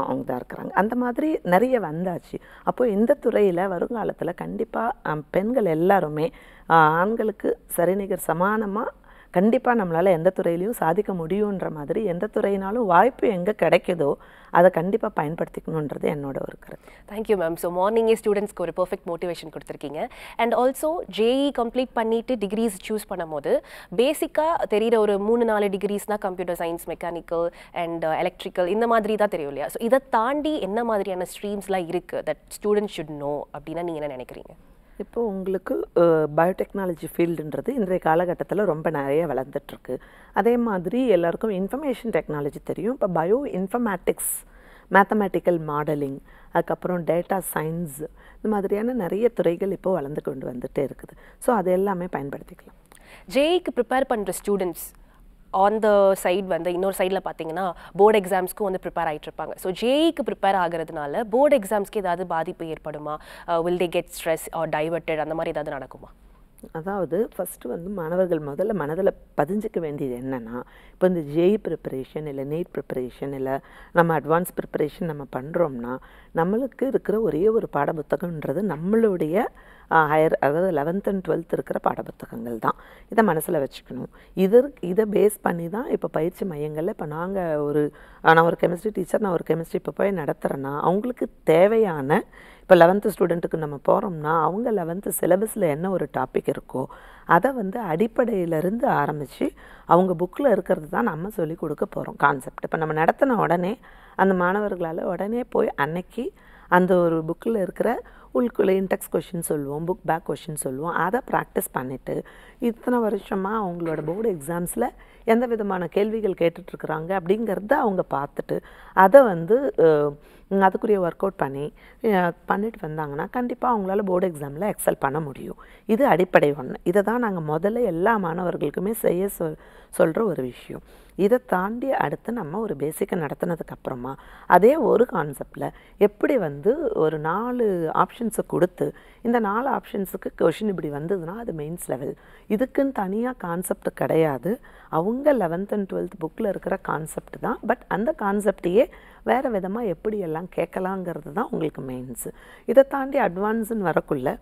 அவங்க தான் இருக்கிறாங்க அந்த மாதிரி நிறைய வந்தாச்சு அப்போது இந்த துறையில் வருங்காலத்தில் கண்டிப்பாக பெண்கள் எல்லாருமே ஆண்களுக்கு சரிநிகர் சமானமாக கண்டிப்பாக நம்மளால் எந்த துறையிலையும் சாதிக்க முடியுன்ற மாதிரி எந்த துறையினாலும் வாய்ப்பு எங்கே கிடைக்குதோ அதை கண்டிப்பாக பயன்படுத்திக்கணுன்றது என்னோட ஒரு கருத்து தேங்க்யூ மேம் ஸோ மார்னிங்கே ஸ்டூடெண்ட்ஸ்க்கு ஒரு பர்ஃபெக்ட் மோட்டிவேஷன் கொடுத்துருக்கீங்க அண்ட் ஆல்சோ ஜேஇ கம்ப்ளீட் பண்ணிவிட்டு டிகிரிஸ் சூஸ் பண்ணும்போது பேசிக்காக தெரிகிற ஒரு மூணு நாலு டிகிரிஸ்னால் computer science mechanical and electrical இந்த மாதிரி தான் தெரியும் இல்லையா ஸோ இதை தாண்டி என்ன மாதிரியான ஸ்ட்ரீம்ஸ்லாம் இருக்குது தட் ஸ்டூடெண்ட்ஸ் ஷுட் நோ அப்படின்னா நீங்கள் என்ன நினைக்கிறீங்க இப்போ உங்களுக்கு பயோடெக்னாலஜி ஃபீல்டுன்றது இன்றைய காலகட்டத்தில் ரொம்ப நிறைய வளர்ந்துட்டுருக்கு அதே மாதிரி எல்லாருக்கும் இன்ஃபர்மேஷன் டெக்னாலஜி தெரியும் இப்போ பயோ இன்ஃபர்மேட்டிக்ஸ் மேத்தமேட்டிக்கல் மாடலிங் அதுக்கப்புறம் டேட்டா சயின்ஸ் இந்த மாதிரியான நிறைய துறைகள் இப்போது வளர்ந்து கொண்டு வந்துகிட்டே இருக்குது ஸோ அது எல்லாமே பயன்படுத்திக்கலாம் ஜேஇக்கு ப்ரிப்பேர் பண்ணுற ஸ்டூடெண்ட்ஸ் ஆன் த சைட் வந்து இன்னொரு சைடில் பார்த்தீங்கன்னா போர்டு எக்ஸாம்ஸ்க்கும் வந்து ப்ரிப்பேர் ஆகிட்டு இருப்பாங்க ஸோ ஜேஇக்கு e ப்ரிப்பேர் ஆகிறதுனால போர்டு எக்ஸாம்ஸ்க்கு ஏதாவது பாதிப்பு ஏற்படுமா will they get stress or diverted அந்த மாதிரி ஏதாவது நடக்குமா அதாவது ஃபஸ்ட்டு வந்து மாணவர்கள் முதல்ல மனதில் பதிஞ்சிக்க வேண்டியது என்னென்னா இப்போ இந்த ஜேஇ ப்ரிப்பரேஷன் இல்லை நீட் ப்ரிப்பரேஷன் இல்லை நம்ம அட்வான்ஸ் ப்ரிப்பரேஷன் நம்ம பண்ணுறோம்னா நம்மளுக்கு இருக்கிற ஒரே ஒரு பாடப்புத்தகம்ன்றது நம்மளுடைய ஹையர் அதாவது லெவன்த் அண்ட் டுவெல்த் இருக்கிற பாடப்புத்தகங்கள் தான் இதை மனசில் வச்சுக்கணும் இது இதை பேஸ் பண்ணி தான் இப்போ பயிற்சி மையங்களில் இப்போ நாங்கள் ஒரு நான் ஒரு கெமிஸ்ட்ரி டீச்சர் நான் ஒரு கெமிஸ்ட்ரி இப்போ போய் நடத்துகிறேன்னா அவங்களுக்கு தேவையான இப்போ லெவன்த்து ஸ்டூடெண்ட்டுக்கு நம்ம போகிறோம்னா அவங்க லெவன்த்து சிலபஸில் என்ன ஒரு டாபிக் இருக்கோ அதை வந்து அடிப்படையிலேருந்து ஆரம்பித்து அவங்க புக்கில் இருக்கிறது தான் நம்ம சொல்லிக் கொடுக்க போகிறோம் கான்செப்ட் இப்போ நம்ம நடத்தின உடனே அந்த மாணவர்களால் உடனே போய் அன்னைக்கு அந்த ஒரு புக்கில் இருக்கிற உள்குள்ளே இன்டெக்ஸ் கொஷின் சொல்லுவோம் புக் பேக் கொஷின் சொல்லுவோம் அதை ப்ராக்டிஸ் பண்ணிவிட்டு இத்தனை வருஷமாக அவங்களோட போர்டு எக்ஸாம்ஸில் எந்த விதமான கேள்விகள் கேட்டுட்ருக்குறாங்க அப்படிங்கிறத அவங்க பார்த்துட்டு அதை வந்து அதுக்குரிய ஒர்க் அவுட் பண்ணி பண்ணிட்டு வந்தாங்கன்னா கண்டிப்பாக அவங்களால போர்டு எக்ஸாமில் எக்ஸல் பண்ண முடியும் இது அடிப்படை ஒன்று இதை தான் நாங்கள் முதல்ல எல்லா மாணவர்களுக்குமே செய்ய சொல் சொல்கிற ஒரு விஷயம் இதை தாண்டி அடுத்து நம்ம ஒரு பேசிக்கை நடத்தினதுக்கப்புறமா அதே ஒரு கான்செப்டில் எப்படி வந்து ஒரு நாலு ஆப்ஷன்ஸை கொடுத்து இந்த நாலு ஆப்ஷன்ஸுக்கு கொஷின் இப்படி வந்ததுன்னா அது மெயின்ஸ் லெவல் இதுக்குன்னு தனியாக கான்செப்ட் கிடையாது அவங்க லெவன்த் அண்ட் டுவெல்த் புக்கில் இருக்கிற கான்செப்ட் தான் பட் அந்த கான்செப்டையே வேறு விதமாக எப்படியெல்லாம் கேட்கலாங்கிறது தான் உங்களுக்கு மெயின்ஸு இதை தாண்டி அட்வான்ஸுன்னு வரக்குள்ளே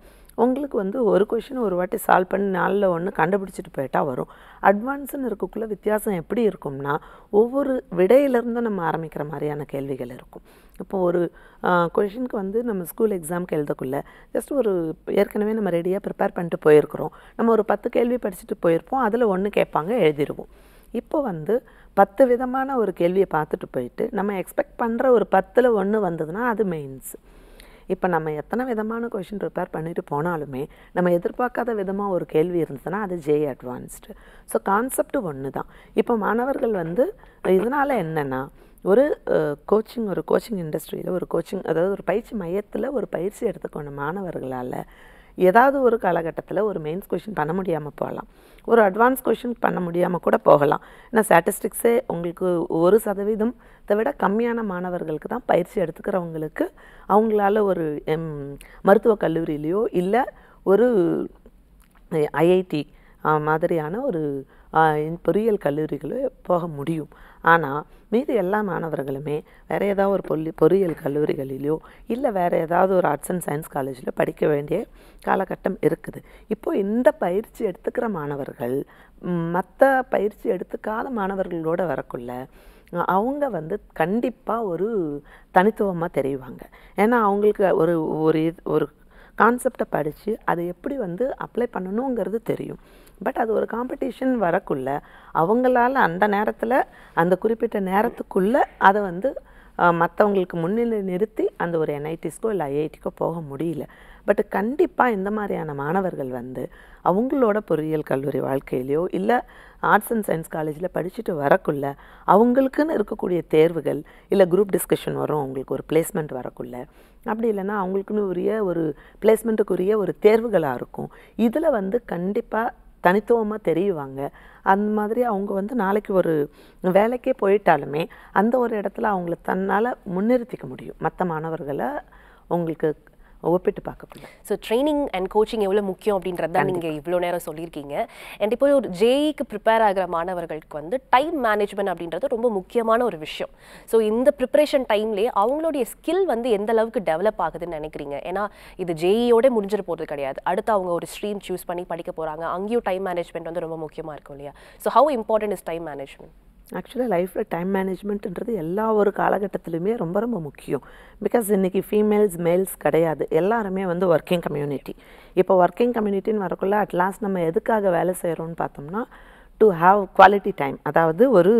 உங்களுக்கு வந்து ஒரு கொஷின் ஒரு வாட்டி சால்வ் பண்ணி நாளில் ஒன்று கண்டுபிடிச்சிட்டு போயிட்டா வரும் அட்வான்ஸுன்னு இருக்கக்குள்ளே வித்தியாசம் எப்படி இருக்கும்னா ஒவ்வொரு விடையிலேருந்தும் நம்ம ஆரம்பிக்கிற மாதிரியான கேள்விகள் இருக்கும் இப்போ ஒரு கொஷினுக்கு வந்து நம்ம ஸ்கூல் எக்ஸாம்க்கு எழுதக்குள்ளே ஜஸ்ட் ஒரு ஏற்கனவே நம்ம ரெடியாக ப்ரிப்பேர் பண்ணிட்டு போயிருக்கிறோம் நம்ம ஒரு பத்து கேள்வி படிச்சுட்டு போயிருப்போம் அதில் ஒன்று கேட்பாங்க எழுதிடுவோம் இப்போ வந்து பத்து விதமான ஒரு கேள்வியை பார்த்துட்டு போயிட்டு நம்ம எக்ஸ்பெக்ட் பண்ணுற ஒரு பத்தில் ஒன்று வந்ததுன்னா அது மெயின்ஸ் இப்போ நம்ம எத்தனை விதமான கொஷின் ப்ரிப்பேர் பண்ணிட்டு போனாலுமே நம்ம எதிர்பார்க்காத விதமாக ஒரு கேள்வி இருந்துச்சுன்னா அது ஜே அட்வான்ஸ்டு ஸோ கான்செப்ட் ஒன்று தான் இப்போ மாணவர்கள் வந்து இதனால் என்னென்னா ஒரு கோச்சிங் ஒரு கோச்சிங் இண்டஸ்ட்ரியில் ஒரு கோச்சிங் அதாவது ஒரு பயிற்சி மையத்தில் ஒரு பயிற்சி எடுத்துக்கொண்ட மாணவர்களால் ஏதாவது ஒரு காலகட்டத்தில் ஒரு மெயின்ஸ் கொஷின் பண்ண முடியாமல் போகலாம் ஒரு அட்வான்ஸ் கொஷின் பண்ண முடியாமல் கூட போகலாம் ஏன்னா ஸ்டாட்டிஸ்டிக்ஸே உங்களுக்கு ஒரு சதவீதம் இதை விட கம்மியான மாணவர்களுக்கு தான் பயிற்சி எடுத்துக்கிறவங்களுக்கு அவங்களால ஒரு எம் மருத்துவக் கல்லூரியிலையோ இல்லை ஒரு ஐஐடி மாதிரியான ஒரு பொறியியல் கல்லூரிகளே போக முடியும் ஆனால் மீதி எல்லா மாணவர்களுமே வேறு ஏதாவது ஒரு பொல்லி பொறியியல் கல்லூரிகளிலோ இல்லை வேறு ஏதாவது ஒரு ஆர்ட்ஸ் அண்ட் சயின்ஸ் காலேஜில் படிக்க வேண்டிய காலகட்டம் இருக்குது இப்போது இந்த பயிற்சி எடுத்துக்கிற மாணவர்கள் மற்ற பயிற்சி எடுத்துக்காத மாணவர்களோடு வரக்குள்ள அவங்க வந்து கண்டிப்பாக ஒரு தனித்துவமாக தெரிவாங்க ஏன்னா அவங்களுக்கு ஒரு ஒரு ஒரு கான்செப்டை படித்து அதை எப்படி வந்து அப்ளை பண்ணணுங்கிறது தெரியும் பட் அது ஒரு காம்படிஷன் வரக்குள்ள அவங்களால அந்த நேரத்தில் அந்த குறிப்பிட்ட நேரத்துக்குள்ளே அதை வந்து மற்றவங்களுக்கு முன்னிலை நிறுத்தி அந்த ஒரு என்ஐடிஸ்க்கோ இல்லை ஐஐடிக்கோ போக முடியல பட் கண்டிப்பாக இந்த மாதிரியான மாணவர்கள் வந்து அவங்களோட பொறியியல் கல்லூரி வாழ்க்கையிலையோ இல்லை ஆர்ட்ஸ் அண்ட் சயின்ஸ் காலேஜில் படிச்சுட்டு வரக்குள்ள அவங்களுக்குன்னு இருக்கக்கூடிய தேர்வுகள் இல்லை குரூப் டிஸ்கஷன் வரும் அவங்களுக்கு ஒரு பிளேஸ்மெண்ட் வரக்குள்ள அப்படி இல்லைன்னா அவங்களுக்குன்னு உரிய ஒரு பிளேஸ்மெண்ட்டுக்குரிய ஒரு தேர்வுகளாக இருக்கும் இதில் வந்து கண்டிப்பாக தனித்துவமாக தெரியுவாங்க அந்த மாதிரி அவங்க வந்து நாளைக்கு ஒரு வேலைக்கே போயிட்டாலுமே அந்த ஒரு இடத்துல அவங்கள தன்னால் முன்னிறுத்திக்க முடியும் மற்ற மாணவர்களை உங்களுக்கு ஒப்பிட்டு பார்க்கப்படும் ஸோ ட்ரைனிங் அண்ட் கோச்சிங் எவ்வளோ முக்கியம் அப்படின்றது தான் நீங்கள் இவ்வளோ நேரம் சொல்லியிருக்கீங்க அண்ட் இப்போ ஒரு ஜேஇக்கு e ப்ரிப்பேர் ஆகிற மாணவர்களுக்கு வந்து டைம் மேனேஜ்மெண்ட் அப்படின்றது ரொம்ப முக்கியமான ஒரு விஷயம் ஸோ இந்த ப்ரிப்பரேஷன் டைம்லேயே அவங்களுடைய ஸ்கில் வந்து எந்த அளவுக்கு டெவலப் ஆகுதுன்னு நினைக்கிறீங்க ஏன்னா இது ஜேஇயோட e முடிஞ்சிட போகிறது கிடையாது அடுத்து அவங்க ஒரு ஸ்ட்ரீம் சூஸ் பண்ணி படிக்க போகிறாங்க அங்கேயும் டைம் மேனேஜ்மெண்ட் வந்து ரொம்ப முக்கியமாக இருக்கும் இல்லையா so how important is time management ஆக்சுவலாக லைஃப்பில் டைம் மேனேஜ்மெண்ட்டுன்றது எல்லா ஒரு காலகட்டத்திலுமே ரொம்ப ரொம்ப முக்கியம் பிகாஸ் இன்றைக்கி ஃபீமேல்ஸ் மேல்ஸ் கிடையாது எல்லாருமே வந்து ஒர்க்கிங் கம்யூனிட்டி இப்போ ஒர்க்கிங் கம்யூனிட்டின்னு வரக்குள்ளே அட்லாஸ்ட் நம்ம எதுக்காக வேலை செய்கிறோன்னு பார்த்தோம்னா டு ஹாவ் குவாலிட்டி டைம் அதாவது ஒரு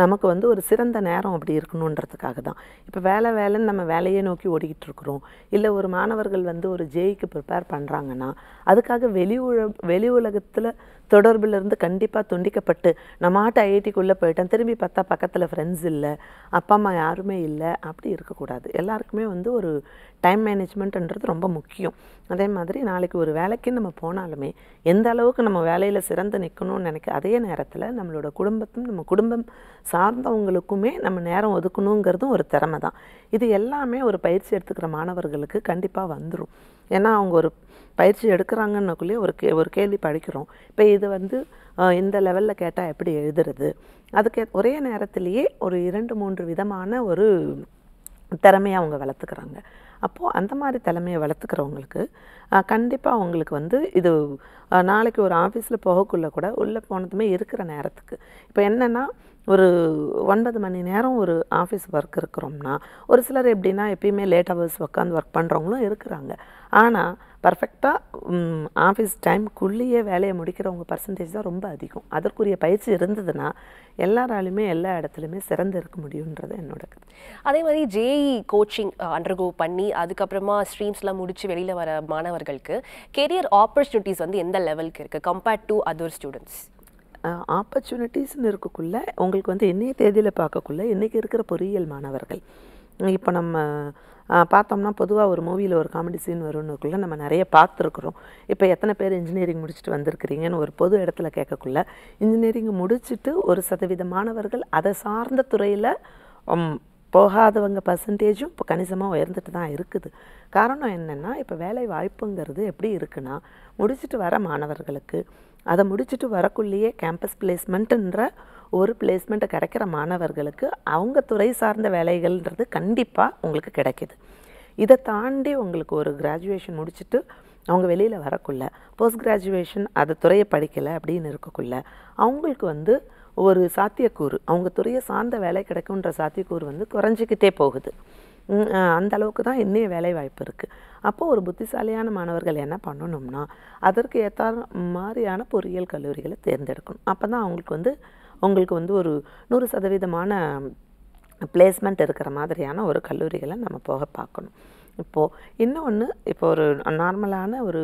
நமக்கு வந்து ஒரு சிறந்த நேரம் அப்படி இருக்கணுன்றதுக்காக தான் இப்போ வேலை வேலைன்னு நம்ம வேலையை நோக்கி ஓடிக்கிட்டு இருக்கிறோம் இல்லை ஒரு மாணவர்கள் வந்து ஒரு ஜேய்க்கு e ப்ரிப்பேர் பண்ணுறாங்கன்னா அதுக்காக வெளி உல வெளி உலகத்தில் தொடர்பிலிருந்து கண்டிப்பாக துண்டிக்கப்பட்டு நம்ம ஆட்ட ஐஐடிக்குள்ளே போயிட்டேன் திரும்பி பார்த்தா பக்கத்தில் ஃப்ரெண்ட்ஸ் இல்லை அப்பா அம்மா யாருமே இல்லை அப்படி இருக்கக்கூடாது எல்லாருக்குமே வந்து ஒரு டைம் மேனேஜ்மெண்ட்ன்றது ரொம்ப முக்கியம் அதே மாதிரி நாளைக்கு ஒரு வேலைக்கு நம்ம போனாலுமே எந்த அளவுக்கு நம்ம வேலையில் சிறந்து நிற்கணும்னு நினைக்க அதே நேரத்தில் நம்மளோட குடும்பத்தும் நம்ம குடும்பம் சார்ந்தவங்களுக்குமே நம்ம நேரம் ஒதுக்கணுங்கிறதும் ஒரு திறமை தான் இது எல்லாமே ஒரு பயிற்சி எடுத்துக்கிற மாணவர்களுக்கு கண்டிப்பாக வந்துடும் ஏன்னா அவங்க ஒரு பயிற்சி எடுக்கிறாங்கன்னக்குள்ளேயே ஒரு கே ஒரு கேள்வி படிக்கிறோம் இப்போ இது வந்து இந்த லெவலில் கேட்டால் எப்படி எழுதுறது அதுக்கு ஒரே நேரத்திலேயே ஒரு இரண்டு மூன்று விதமான ஒரு திறமையை அவங்க வளர்த்துக்கிறாங்க அப்போது அந்த மாதிரி திறமையை வளர்த்துக்கிறவங்களுக்கு கண்டிப்பாக அவங்களுக்கு வந்து இது நாளைக்கு ஒரு ஆஃபீஸில் போகக்குள்ளே கூட உள்ளே போனதுமே இருக்கிற நேரத்துக்கு இப்போ என்னென்னா ஒரு ஒன்பது மணி நேரம் ஒரு ஆஃபீஸ் ஒர்க் இருக்கிறோம்னா ஒரு சிலர் எப்படின்னா எப்பயுமே லேட் ஹவர்ஸ் உட்காந்து ஒர்க் பண்ணுறவங்களும் இருக்கிறாங்க ஆனால் பர்ஃபெக்டாக ஆஃபீஸ் டைம்குள்ளேயே வேலையை முடிக்கிறவங்க பர்சன்டேஜ் தான் ரொம்ப அதிகம் அதற்குரிய பயிற்சி இருந்ததுன்னா எல்லாராலையுமே எல்லா இடத்துலையுமே சிறந்து இருக்க முடியுன்றது என்னோட அதே மாதிரி ஜேஇ கோச்சிங் அண்டர்கோ பண்ணி அதுக்கப்புறமா ஸ்ட்ரீம்ஸ்லாம் முடித்து வெளியில் வர மாணவர்களுக்கு கெரியர் ஆப்பர்ச்சுனிட்டிஸ் வந்து எந்த லெவலுக்கு இருக்குது கம்பேர்ட் டு அதர் ஸ்டூடெண்ட்ஸ் ஆப்பர்ச்சுனிட்டிஸ்னு இருக்கக்குள்ள உங்களுக்கு வந்து என்னைய தேதியில் பார்க்கக்குள்ள இன்றைக்கி இருக்கிற பொறியியல் மாணவர்கள் இப்போ நம்ம பார்த்தோம்னா பொதுவாக ஒரு மூவியில் ஒரு காமெடி சீன் வரும்னுக்குள்ளே நம்ம நிறைய பார்த்துருக்குறோம் இப்போ எத்தனை பேர் இன்ஜினியரிங் முடிச்சுட்டு வந்திருக்கிறீங்கன்னு ஒரு பொது இடத்துல கேட்கக்குள்ள இன்ஜினியரிங் முடிச்சுட்டு ஒரு சதவீத மாணவர்கள் அதை சார்ந்த துறையில் போகாதவங்க பர்சன்டேஜும் இப்போ கணிசமாக உயர்ந்துட்டு தான் இருக்குது காரணம் என்னென்னா இப்போ வேலை வாய்ப்புங்கிறது எப்படி இருக்குன்னா முடிச்சுட்டு வர மாணவர்களுக்கு அதை முடிச்சுட்டு வரக்குள்ளேயே கேம்பஸ் பிளேஸ்மெண்ட்டுன்ற ஒரு பிளேஸ்மெண்ட்டை கிடைக்கிற மாணவர்களுக்கு அவங்க துறை சார்ந்த வேலைகள்ன்றது கண்டிப்பாக உங்களுக்கு கிடைக்கிது இதை தாண்டி உங்களுக்கு ஒரு கிராஜுவேஷன் முடிச்சுட்டு அவங்க வெளியில் வரக்குள்ள போஸ்ட் கிராஜுவேஷன் அது துறையை படிக்கலை அப்படின்னு இருக்கக்குள்ள அவங்களுக்கு வந்து ஒரு சாத்தியக்கூறு அவங்க துறையை சார்ந்த வேலை கிடைக்குன்ற சாத்தியக்கூறு வந்து குறைஞ்சிக்கிட்டே போகுது அந்த அளவுக்கு தான் இன்றைய வேலைவாய்ப்பு இருக்குது அப்போது ஒரு புத்திசாலியான மாணவர்கள் என்ன பண்ணணும்னா அதற்கு ஏற்ற மாதிரியான பொறியியல் கல்லூரிகளை தேர்ந்தெடுக்கணும் அப்போ தான் அவங்களுக்கு வந்து உங்களுக்கு வந்து ஒரு நூறு சதவீதமான பிளேஸ்மெண்ட் இருக்கிற மாதிரியான ஒரு கல்லூரிகளை நம்ம போக பார்க்கணும் இப்போது இன்னொன்று இப்போ ஒரு நார்மலான ஒரு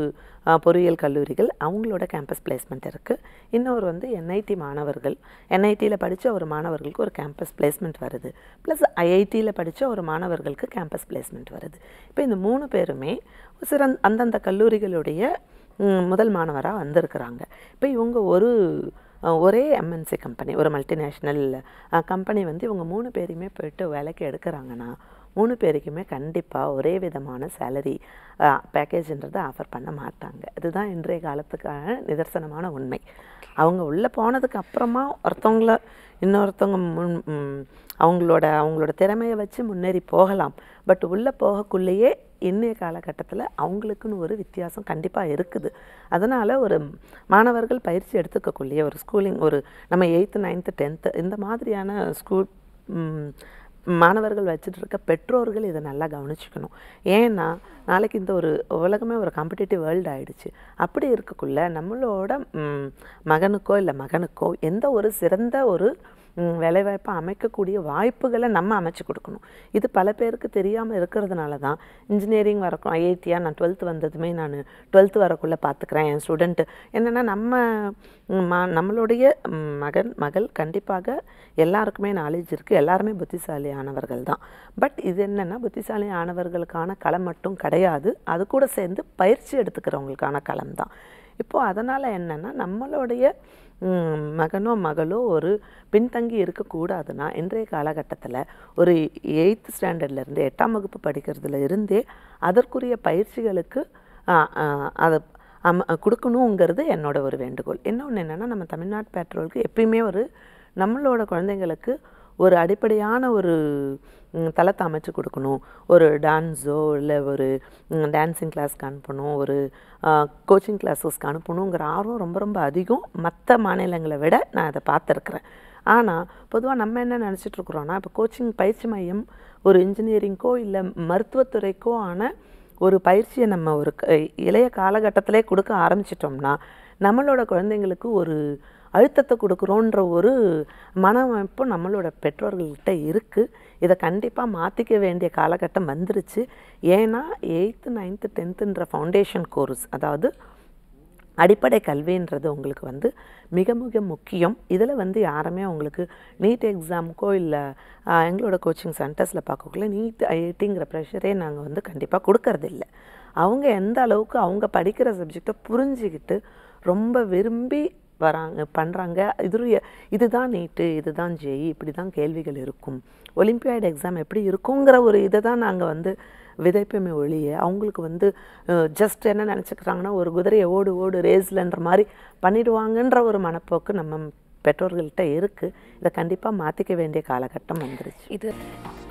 பொறியியல் கல்லூரிகள் அவங்களோட கேம்பஸ் பிளேஸ்மெண்ட் இருக்குது இன்னொரு வந்து என்ஐடி மாணவர்கள் என்ஐடியில் படித்த ஒரு மாணவர்களுக்கு ஒரு கேம்பஸ் பிளேஸ்மெண்ட் வருது ப்ளஸ் ஐஐடியில் படித்த ஒரு மாணவர்களுக்கு கேம்பஸ் பிளேஸ்மெண்ட் வருது இப்போ இந்த மூணு பேருமே சிறந் அந்தந்த கல்லூரிகளுடைய முதல் மாணவராக வந்திருக்கிறாங்க இப்போ இவங்க ஒரு ஒரே எம்என்சி கம்பெனி ஒரு மல்டிநேஷ்னல் கம்பெனி வந்து இவங்க மூணு பேரையுமே போயிட்டு வேலைக்கு எடுக்கிறாங்கன்னா மூணு பேருக்குமே கண்டிப்பாக ஒரே விதமான சேலரி பேக்கேஜ்ன்றதை ஆஃபர் பண்ண மாட்டாங்க இதுதான் இன்றைய காலத்துக்கான நிதர்சனமான உண்மை அவங்க உள்ளே போனதுக்கு அப்புறமா ஒருத்தவங்கள இன்னொருத்தவங்க முன் அவங்களோட அவங்களோட திறமையை வச்சு முன்னேறி போகலாம் பட் உள்ளே போகக்குள்ளேயே இன்றைய காலகட்டத்தில் அவங்களுக்குன்னு ஒரு வித்தியாசம் கண்டிப்பாக இருக்குது அதனால் ஒரு மாணவர்கள் பயிற்சி எடுத்துக்கக்குள்ளேயே ஒரு ஸ்கூலிங் ஒரு நம்ம எயித்து நைன்த்து டென்த்து இந்த மாதிரியான ஸ்கூல் மாணவர்கள் வச்சுட்டு இருக்க பெற்றோர்கள் இதை நல்லா கவனிச்சுக்கணும் ஏன்னா நாளைக்கு இந்த ஒரு உலகமே ஒரு காம்படிட்டிவ் வேர்ல்டு ஆகிடுச்சு அப்படி இருக்கக்குள்ள நம்மளோட மகனுக்கோ இல்லை மகனுக்கோ எந்த ஒரு சிறந்த ஒரு வேலைவாய்ப்பை அமைக்கக்கூடிய வாய்ப்புகளை நம்ம அமைச்சு கொடுக்கணும் இது பல பேருக்கு தெரியாமல் இருக்கிறதுனால தான் இன்ஜினியரிங் வரக்கும் ஐஐடியாக நான் டுவெல்த்து வந்ததுமே நான் டுவெல்த்து வரக்குள்ளே பார்த்துக்கிறேன் என் ஸ்டூடெண்ட்டு என்னென்னா நம்ம மா நம்மளுடைய மகன் மகள் கண்டிப்பாக எல்லாருக்குமே நாலேஜ் இருக்குது எல்லாருமே புத்திசாலி ஆனவர்கள் தான் பட் இது என்னென்னா புத்திசாலி ஆனவர்களுக்கான களம் மட்டும் கிடையாது அது கூட சேர்ந்து பயிற்சி எடுத்துக்கிறவங்களுக்கான களம் தான் இப்போது அதனால் என்னென்னா நம்மளுடைய மகனோ மகளோ ஒரு பின்தங்கி இருக்கக்கூடாதுன்னா இன்றைய காலகட்டத்தில் ஒரு எயித்து ஸ்டாண்டர்ட்லேருந்து எட்டாம் வகுப்பு படிக்கிறதுல இருந்தே அதற்குரிய பயிற்சிகளுக்கு அதை அம் கொடுக்கணுங்கிறது என்னோட ஒரு வேண்டுகோள் இன்னொன்று என்னென்னா நம்ம தமிழ்நாட்டு பெற்றோருக்கு எப்பயுமே ஒரு நம்மளோட குழந்தைங்களுக்கு ஒரு அடிப்படையான ஒரு தளத்தை அமைச்சு கொடுக்கணும் ஒரு டான்ஸோ இல்லை ஒரு டான்ஸிங் கிளாஸ்க்கு அனுப்பணும் ஒரு கோச்சிங் கிளாஸஸ்க்கு அனுப்பணுங்கிற ஆர்வம் ரொம்ப ரொம்ப அதிகம் மற்ற மாநிலங்களை விட நான் அதை பார்த்துருக்குறேன் ஆனால் பொதுவாக நம்ம என்ன நினச்சிட்ருக்குறோன்னா இப்போ கோச்சிங் பயிற்சி மையம் ஒரு இன்ஜினியரிங்க்கோ இல்லை மருத்துவத்துறைக்கோ ஆன ஒரு பயிற்சியை நம்ம ஒரு இளைய காலகட்டத்திலே கொடுக்க ஆரம்பிச்சிட்டோம்னா நம்மளோட குழந்தைங்களுக்கு ஒரு அழுத்தத்தை கொடுக்குறோன்ற ஒரு மன அமைப்பு நம்மளோட பெற்றோர்கள்கிட்ட இருக்குது இதை கண்டிப்பாக மாற்றிக்க வேண்டிய காலகட்டம் வந்துருச்சு ஏன்னா எயித்து நைன்த்து டென்த்துன்ற ஃபவுண்டேஷன் கோர்ஸ் அதாவது அடிப்படை கல்வின்றது உங்களுக்கு வந்து மிக மிக முக்கியம் இதில் வந்து யாருமே உங்களுக்கு நீட் எக்ஸாமுக்கோ இல்லை எங்களோட கோச்சிங் சென்டர்ஸில் பார்க்கக்குள்ள நீட் ஐஐடிங்கிற ப்ரெஷரே நாங்கள் வந்து கண்டிப்பாக கொடுக்கறதில்ல அவங்க எந்த அளவுக்கு அவங்க படிக்கிற சப்ஜெக்டை புரிஞ்சுக்கிட்டு ரொம்ப விரும்பி வராங்க பண்ணுறாங்க இது இதுதான் நீட்டு இதுதான் ஜெய் இப்படி தான் கேள்விகள் இருக்கும் ஒலிம்பியாட் எக்ஸாம் எப்படி இருக்குங்கிற ஒரு இதை தான் நாங்கள் வந்து விதைப்பமை ஒழிய அவங்களுக்கு வந்து ஜஸ்ட் என்ன நினச்சிக்கிறாங்கன்னா ஒரு குதிரையை ஓடு ஓடு ரேஸ்லன்ற மாதிரி பண்ணிடுவாங்கன்ற ஒரு மனப்போக்கு நம்ம பெற்றோர்கள்ட்ட இருக்குது இதை கண்டிப்பாக மாற்றிக்க வேண்டிய காலகட்டம் வந்துருச்சு இது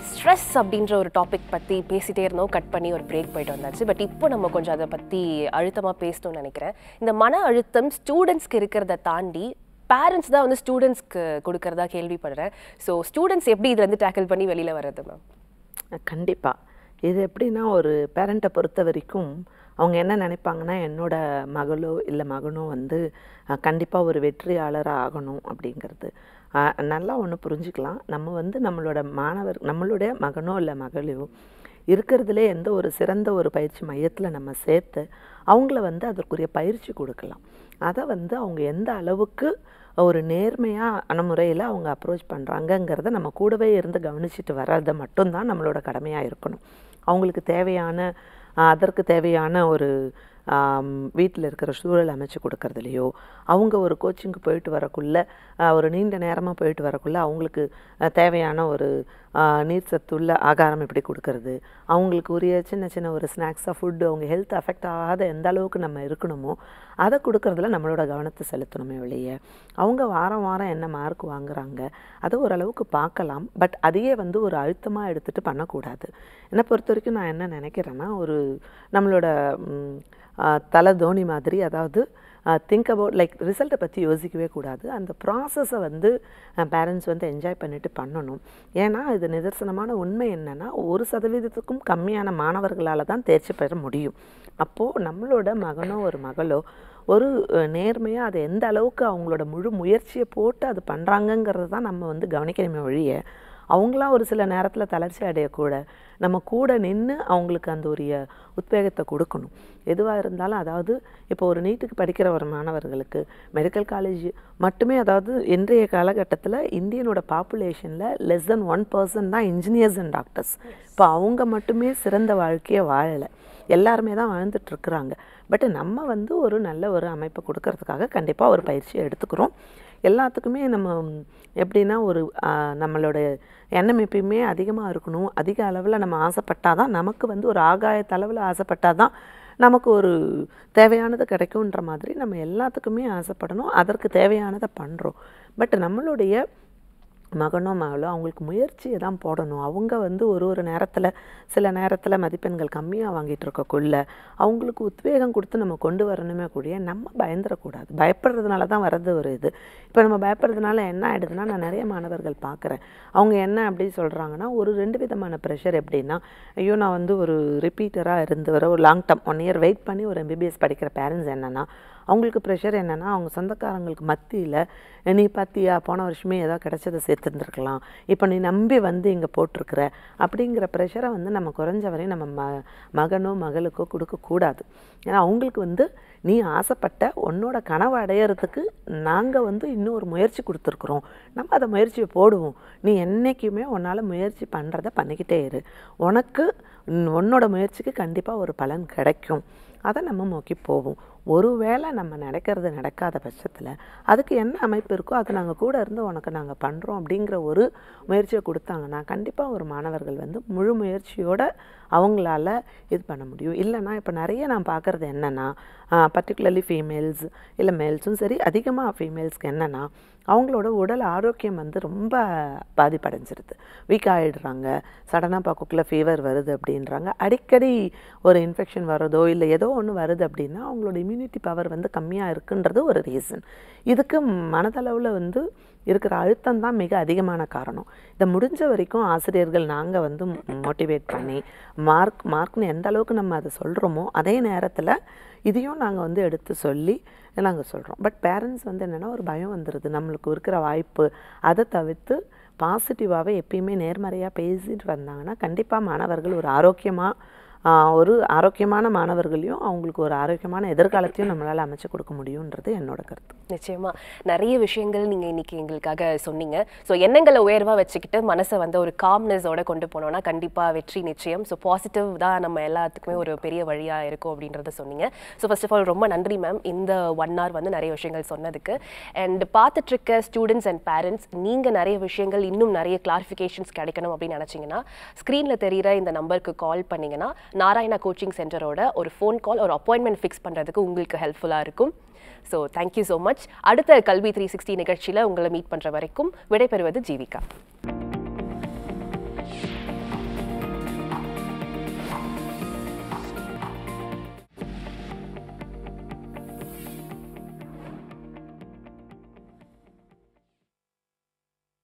ஸ்ட்ரெஸ் அப்படின்ற ஒரு டாபிக் பற்றி பேசிகிட்டே இருந்தோம் கட் பண்ணி ஒரு பிரேக் போயிட்டு வந்தாச்சு பட் இப்போ நம்ம கொஞ்சம் அதை பற்றி அழுத்தமாக பேசணும்னு நினைக்கிறேன் இந்த மன அழுத்தம் ஸ்டூடெண்ட்ஸ்க்கு இருக்கிறத தாண்டி பேரண்ட்ஸ் தான் வந்து ஸ்டூடெண்ட்ஸ்க்கு கொடுக்கறதா கேள்விப்படுறேன் ஸோ ஸ்டூடெண்ட்ஸ் எப்படி இதுலேருந்து டேக்கிள் பண்ணி வெளியில் வர்றது மேம் கண்டிப்பாக இது எப்படின்னா ஒரு பேரண்ட்டை பொறுத்த வரைக்கும் அவங்க என்ன நினைப்பாங்கன்னா என்னோட மகளோ இல்லை மகனோ வந்து கண்டிப்பாக ஒரு வெற்றியாளராக ஆகணும் அப்படிங்கிறது நல்லா ஒன்று புரிஞ்சுக்கலாம் நம்ம வந்து நம்மளோட மாணவர் நம்மளுடைய மகனோ இல்லை மகளையோ இருக்கிறதுலே எந்த ஒரு சிறந்த ஒரு பயிற்சி மையத்தில் நம்ம சேர்த்து அவங்கள வந்து அதற்குரிய பயிற்சி கொடுக்கலாம் அதை வந்து அவங்க எந்த அளவுக்கு ஒரு நேர்மையான முறையில் அவங்க அப்ரோச் பண்ணுறாங்கங்கிறத நம்ம கூடவே இருந்து கவனிச்சிட்டு வர்றதை மட்டும்தான் நம்மளோட கடமையாக இருக்கணும் அவங்களுக்கு தேவையான அதற்கு தேவையான ஒரு வீட்டில் இருக்கிற சூழல் அமைச்சு கொடுக்கறதுலையோ அவங்க ஒரு கோச்சிங்க்கு போயிட்டு வரக்குள்ளே ஒரு நீண்ட நேரமாக போயிட்டு வரக்குள்ள அவங்களுக்கு தேவையான ஒரு நீர் சத்துள்ள ஆகாரம் எப்படி கொடுக்கறது அவங்களுக்கு உரிய சின்ன சின்ன ஒரு ஸ்நாக்ஸாக ஃபுட்டு அவங்க ஹெல்த் அஃபெக்ட் ஆகாத எந்த அளவுக்கு நம்ம இருக்கணுமோ அதை கொடுக்கறதுல நம்மளோட கவனத்தை செலுத்தணுமே வெளிய அவங்க வாரம் வாரம் என்ன மார்க் வாங்குறாங்க அதை ஓரளவுக்கு பார்க்கலாம் பட் அதையே வந்து ஒரு அழுத்தமாக எடுத்துகிட்டு பண்ணக்கூடாது என்னை பொறுத்த வரைக்கும் நான் என்ன நினைக்கிறேன்னா ஒரு நம்மளோட தலை தோனி மாதிரி அதாவது திங்க் அபவுட் லைக் ரிசல்ட்டை பற்றி யோசிக்கவே கூடாது அந்த ப்ராசஸை வந்து பேரண்ட்ஸ் வந்து என்ஜாய் பண்ணிவிட்டு பண்ணணும் ஏன்னா இது நிதர்சனமான உண்மை என்னென்னா ஒரு சதவீதத்துக்கும் கம்மியான மாணவர்களால் தான் தேர்ச்சி பெற முடியும் அப்போது நம்மளோட மகனோ ஒரு மகளோ ஒரு நேர்மையாக அது எந்த அளவுக்கு அவங்களோட முழு முயற்சியை போட்டு அது பண்ணுறாங்கங்கிறது தான் நம்ம வந்து கவனிக்கணுமே வழியை அவங்களாம் ஒரு சில நேரத்தில் தளர்ச்சி அடையக்கூட நம்ம கூட நின்று அவங்களுக்கு அந்த உரிய உத்வேகத்தை கொடுக்கணும் எதுவாக இருந்தாலும் அதாவது இப்போ ஒரு நீட்டுக்கு படிக்கிற ஒரு மாணவர்களுக்கு மெடிக்கல் காலேஜ் மட்டுமே அதாவது இன்றைய காலகட்டத்தில் இந்தியனோட பாப்புலேஷனில் லெஸ் தென் ஒன் பர்சன்ட் தான் இன்ஜினியர்ஸ் அண்ட் டாக்டர்ஸ் இப்போ அவங்க மட்டுமே சிறந்த வாழ்க்கையை வாழலை எல்லாருமே தான் வாழ்ந்துட்டுருக்குறாங்க பட் நம்ம வந்து ஒரு நல்ல ஒரு அமைப்பை கொடுக்கறதுக்காக கண்டிப்பாக ஒரு பயிற்சியை எடுத்துக்கிறோம் எல்லாத்துக்குமே நம்ம எப்படின்னா ஒரு நம்மளோட எண்ணம் எப்பயுமே அதிகமாக இருக்கணும் அதிக அளவில் நம்ம ஆசைப்பட்டால் தான் நமக்கு வந்து ஒரு ஆகாயத்தளவில் ஆசைப்பட்டால் தான் நமக்கு ஒரு தேவையானது கிடைக்குன்ற மாதிரி நம்ம எல்லாத்துக்குமே ஆசைப்படணும் அதற்கு தேவையானதை பண்ணுறோம் பட் நம்மளுடைய மகனோ மகளோ அவங்களுக்கு முயற்சியை தான் போடணும் அவங்க வந்து ஒரு ஒரு நேரத்தில் சில நேரத்தில் மதிப்பெண்கள் கம்மியாக வாங்கிட்டு இருக்கக்குள்ள அவங்களுக்கு உத்வேகம் கொடுத்து நம்ம கொண்டு வரணுமே கூடிய நம்ம பயந்துடக்கூடாது பயப்படுறதுனால தான் வர்றது ஒரு இது இப்போ நம்ம பயப்படுறதுனால என்ன ஆகிடுதுன்னா நான் நிறைய மாணவர்கள் பார்க்குறேன் அவங்க என்ன அப்படி சொல்கிறாங்கன்னா ஒரு ரெண்டு விதமான ப்ரெஷர் எப்படின்னா ஐயோ நான் வந்து ஒரு ரிப்பீட்டராக இருந்து வர ஒரு லாங் டம் ஒன் இயர் வெயிட் பண்ணி ஒரு எம்பிபிஎஸ் படிக்கிற பேரண்ட்ஸ் என்னென்னா அவங்களுக்கு ப்ரெஷர் என்னென்னா அவங்க சொந்தக்காரங்களுக்கு மத்தியில் நீ பார்த்தியா போன வருஷமே ஏதோ கிடச்சதை சேர்த்துருந்துருக்கலாம் இப்போ நீ நம்பி வந்து இங்கே போட்டிருக்கிற அப்படிங்கிற ப்ரெஷரை வந்து நம்ம குறைஞ்ச வரையும் நம்ம ம மகனோ மகளுக்கோ கொடுக்கக்கூடாது ஏன்னா அவங்களுக்கு வந்து நீ ஆசைப்பட்ட உன்னோட கனவை அடையிறதுக்கு நாங்கள் வந்து இன்னும் ஒரு முயற்சி கொடுத்துருக்குறோம் நம்ம அதை முயற்சியை போடுவோம் நீ என்றைக்குமே உன்னால் முயற்சி பண்ணுறத பண்ணிக்கிட்டே இரு உனக்கு உன்னோட முயற்சிக்கு கண்டிப்பாக ஒரு பலன் கிடைக்கும் அதை நம்ம நோக்கி போவோம் ஒருவேளை நம்ம நினைக்கிறது நடக்காத பட்சத்தில் அதுக்கு என்ன அமைப்பு இருக்கோ அதை நாங்கள் கூட இருந்து உனக்கு நாங்கள் பண்ணுறோம் அப்படிங்கிற ஒரு முயற்சியை கொடுத்தாங்கன்னா கண்டிப்பாக ஒரு மாணவர்கள் வந்து முழு முயற்சியோடு அவங்களால இது பண்ண முடியும் இல்லைனா இப்போ நிறைய நான் பார்க்குறது என்னென்னா பர்டிகுலர்லி ஃபீமேல்ஸ் இல்லை மேல்ஸும் சரி அதிகமாக ஃபீமேல்ஸ்க்கு என்னென்னா அவங்களோட உடல் ஆரோக்கியம் வந்து ரொம்ப பாதிப்படைஞ்சிருது வீக் ஆகிடுறாங்க சடனாக பார்க்கக்குள்ள ஃபீவர் வருது அப்படின்றாங்க அடிக்கடி ஒரு இன்ஃபெக்ஷன் வரதோ இல்லை ஏதோ ஒன்று வருது அப்படின்னா அவங்களோட இம்யூனிட்டி பவர் வந்து கம்மியாக இருக்குன்றது ஒரு ரீசன் இதுக்கு மனதளவில் வந்து இருக்கிற அழுத்தம் தான் மிக அதிகமான காரணம் இதை முடிஞ்ச வரைக்கும் ஆசிரியர்கள் நாங்கள் வந்து மோட்டிவேட் பண்ணி மார்க் மார்க்னு எந்த அளவுக்கு நம்ம அதை சொல்கிறோமோ அதே நேரத்தில் இதையும் நாங்கள் வந்து எடுத்து சொல்லி நாங்கள் சொல்கிறோம் பட் பேரண்ட்ஸ் வந்து என்னென்னா ஒரு பயம் வந்துடுது நம்மளுக்கு இருக்கிற வாய்ப்பு அதை தவிர்த்து பாசிட்டிவாகவே எப்பயுமே நேர்மறையாக பேசிட்டு வந்தாங்கன்னா கண்டிப்பாக மாணவர்கள் ஒரு ஆரோக்கியமாக ஒரு ஆரோக்கியமான மாணவர்களையும் அவங்களுக்கு ஒரு ஆரோக்கியமான எதிர்காலத்தையும் நம்மளால் அமைச்சு கொடுக்க முடியுன்றது என்னோட கருத்து நிச்சயமாக நிறைய விஷயங்கள் நீங்கள் இன்றைக்கி எங்களுக்காக சொன்னீங்க ஸோ எண்ணங்களை உயர்வாக வச்சுக்கிட்டு மனசை வந்து ஒரு காம்னஸோட கொண்டு போனோம்னா கண்டிப்பாக வெற்றி நிச்சயம் ஸோ பாசிட்டிவ் தான் நம்ம எல்லாத்துக்குமே ஒரு பெரிய வழியாக இருக்கும் அப்படின்றத சொன்னீங்க ஸோ ஃபஸ்ட் ஆஃப் ஆல் ரொம்ப நன்றி மேம் இந்த ஒன் ஹவர் வந்து நிறைய விஷயங்கள் சொன்னதுக்கு அண்ட் பார்த்துட்ருக்க ஸ்டூடெண்ட்ஸ் அண்ட் பேரண்ட்ஸ் நீங்கள் நிறைய விஷயங்கள் இன்னும் நிறைய கிளாரிஃபிகேஷன்ஸ் கிடைக்கணும் அப்படின்னு நினச்சிங்கன்னா ஸ்க்ரீனில் தெரிகிற இந்த நம்பருக்கு கால் பண்ணிங்கன்னா நாராயணா கோச்சிங் சென்டரோட ஒரு ஃபோன் கால் ஒரு அப்பாயின்மெண்ட் ஃபிக்ஸ் பண்ணுறதுக்கு உங்களுக்கு ஹெல்ப்ஃபுல்லாக இருக்கும் ஸோ தேங்க்யூ ஸோ மச் அடுத்த கல்வி த்ரீ சிக்ஸ்டி நிகழ்ச்சியில் உங்களை மீட் பண்ணுற வரைக்கும் விடைபெறுவது ஜீவிகா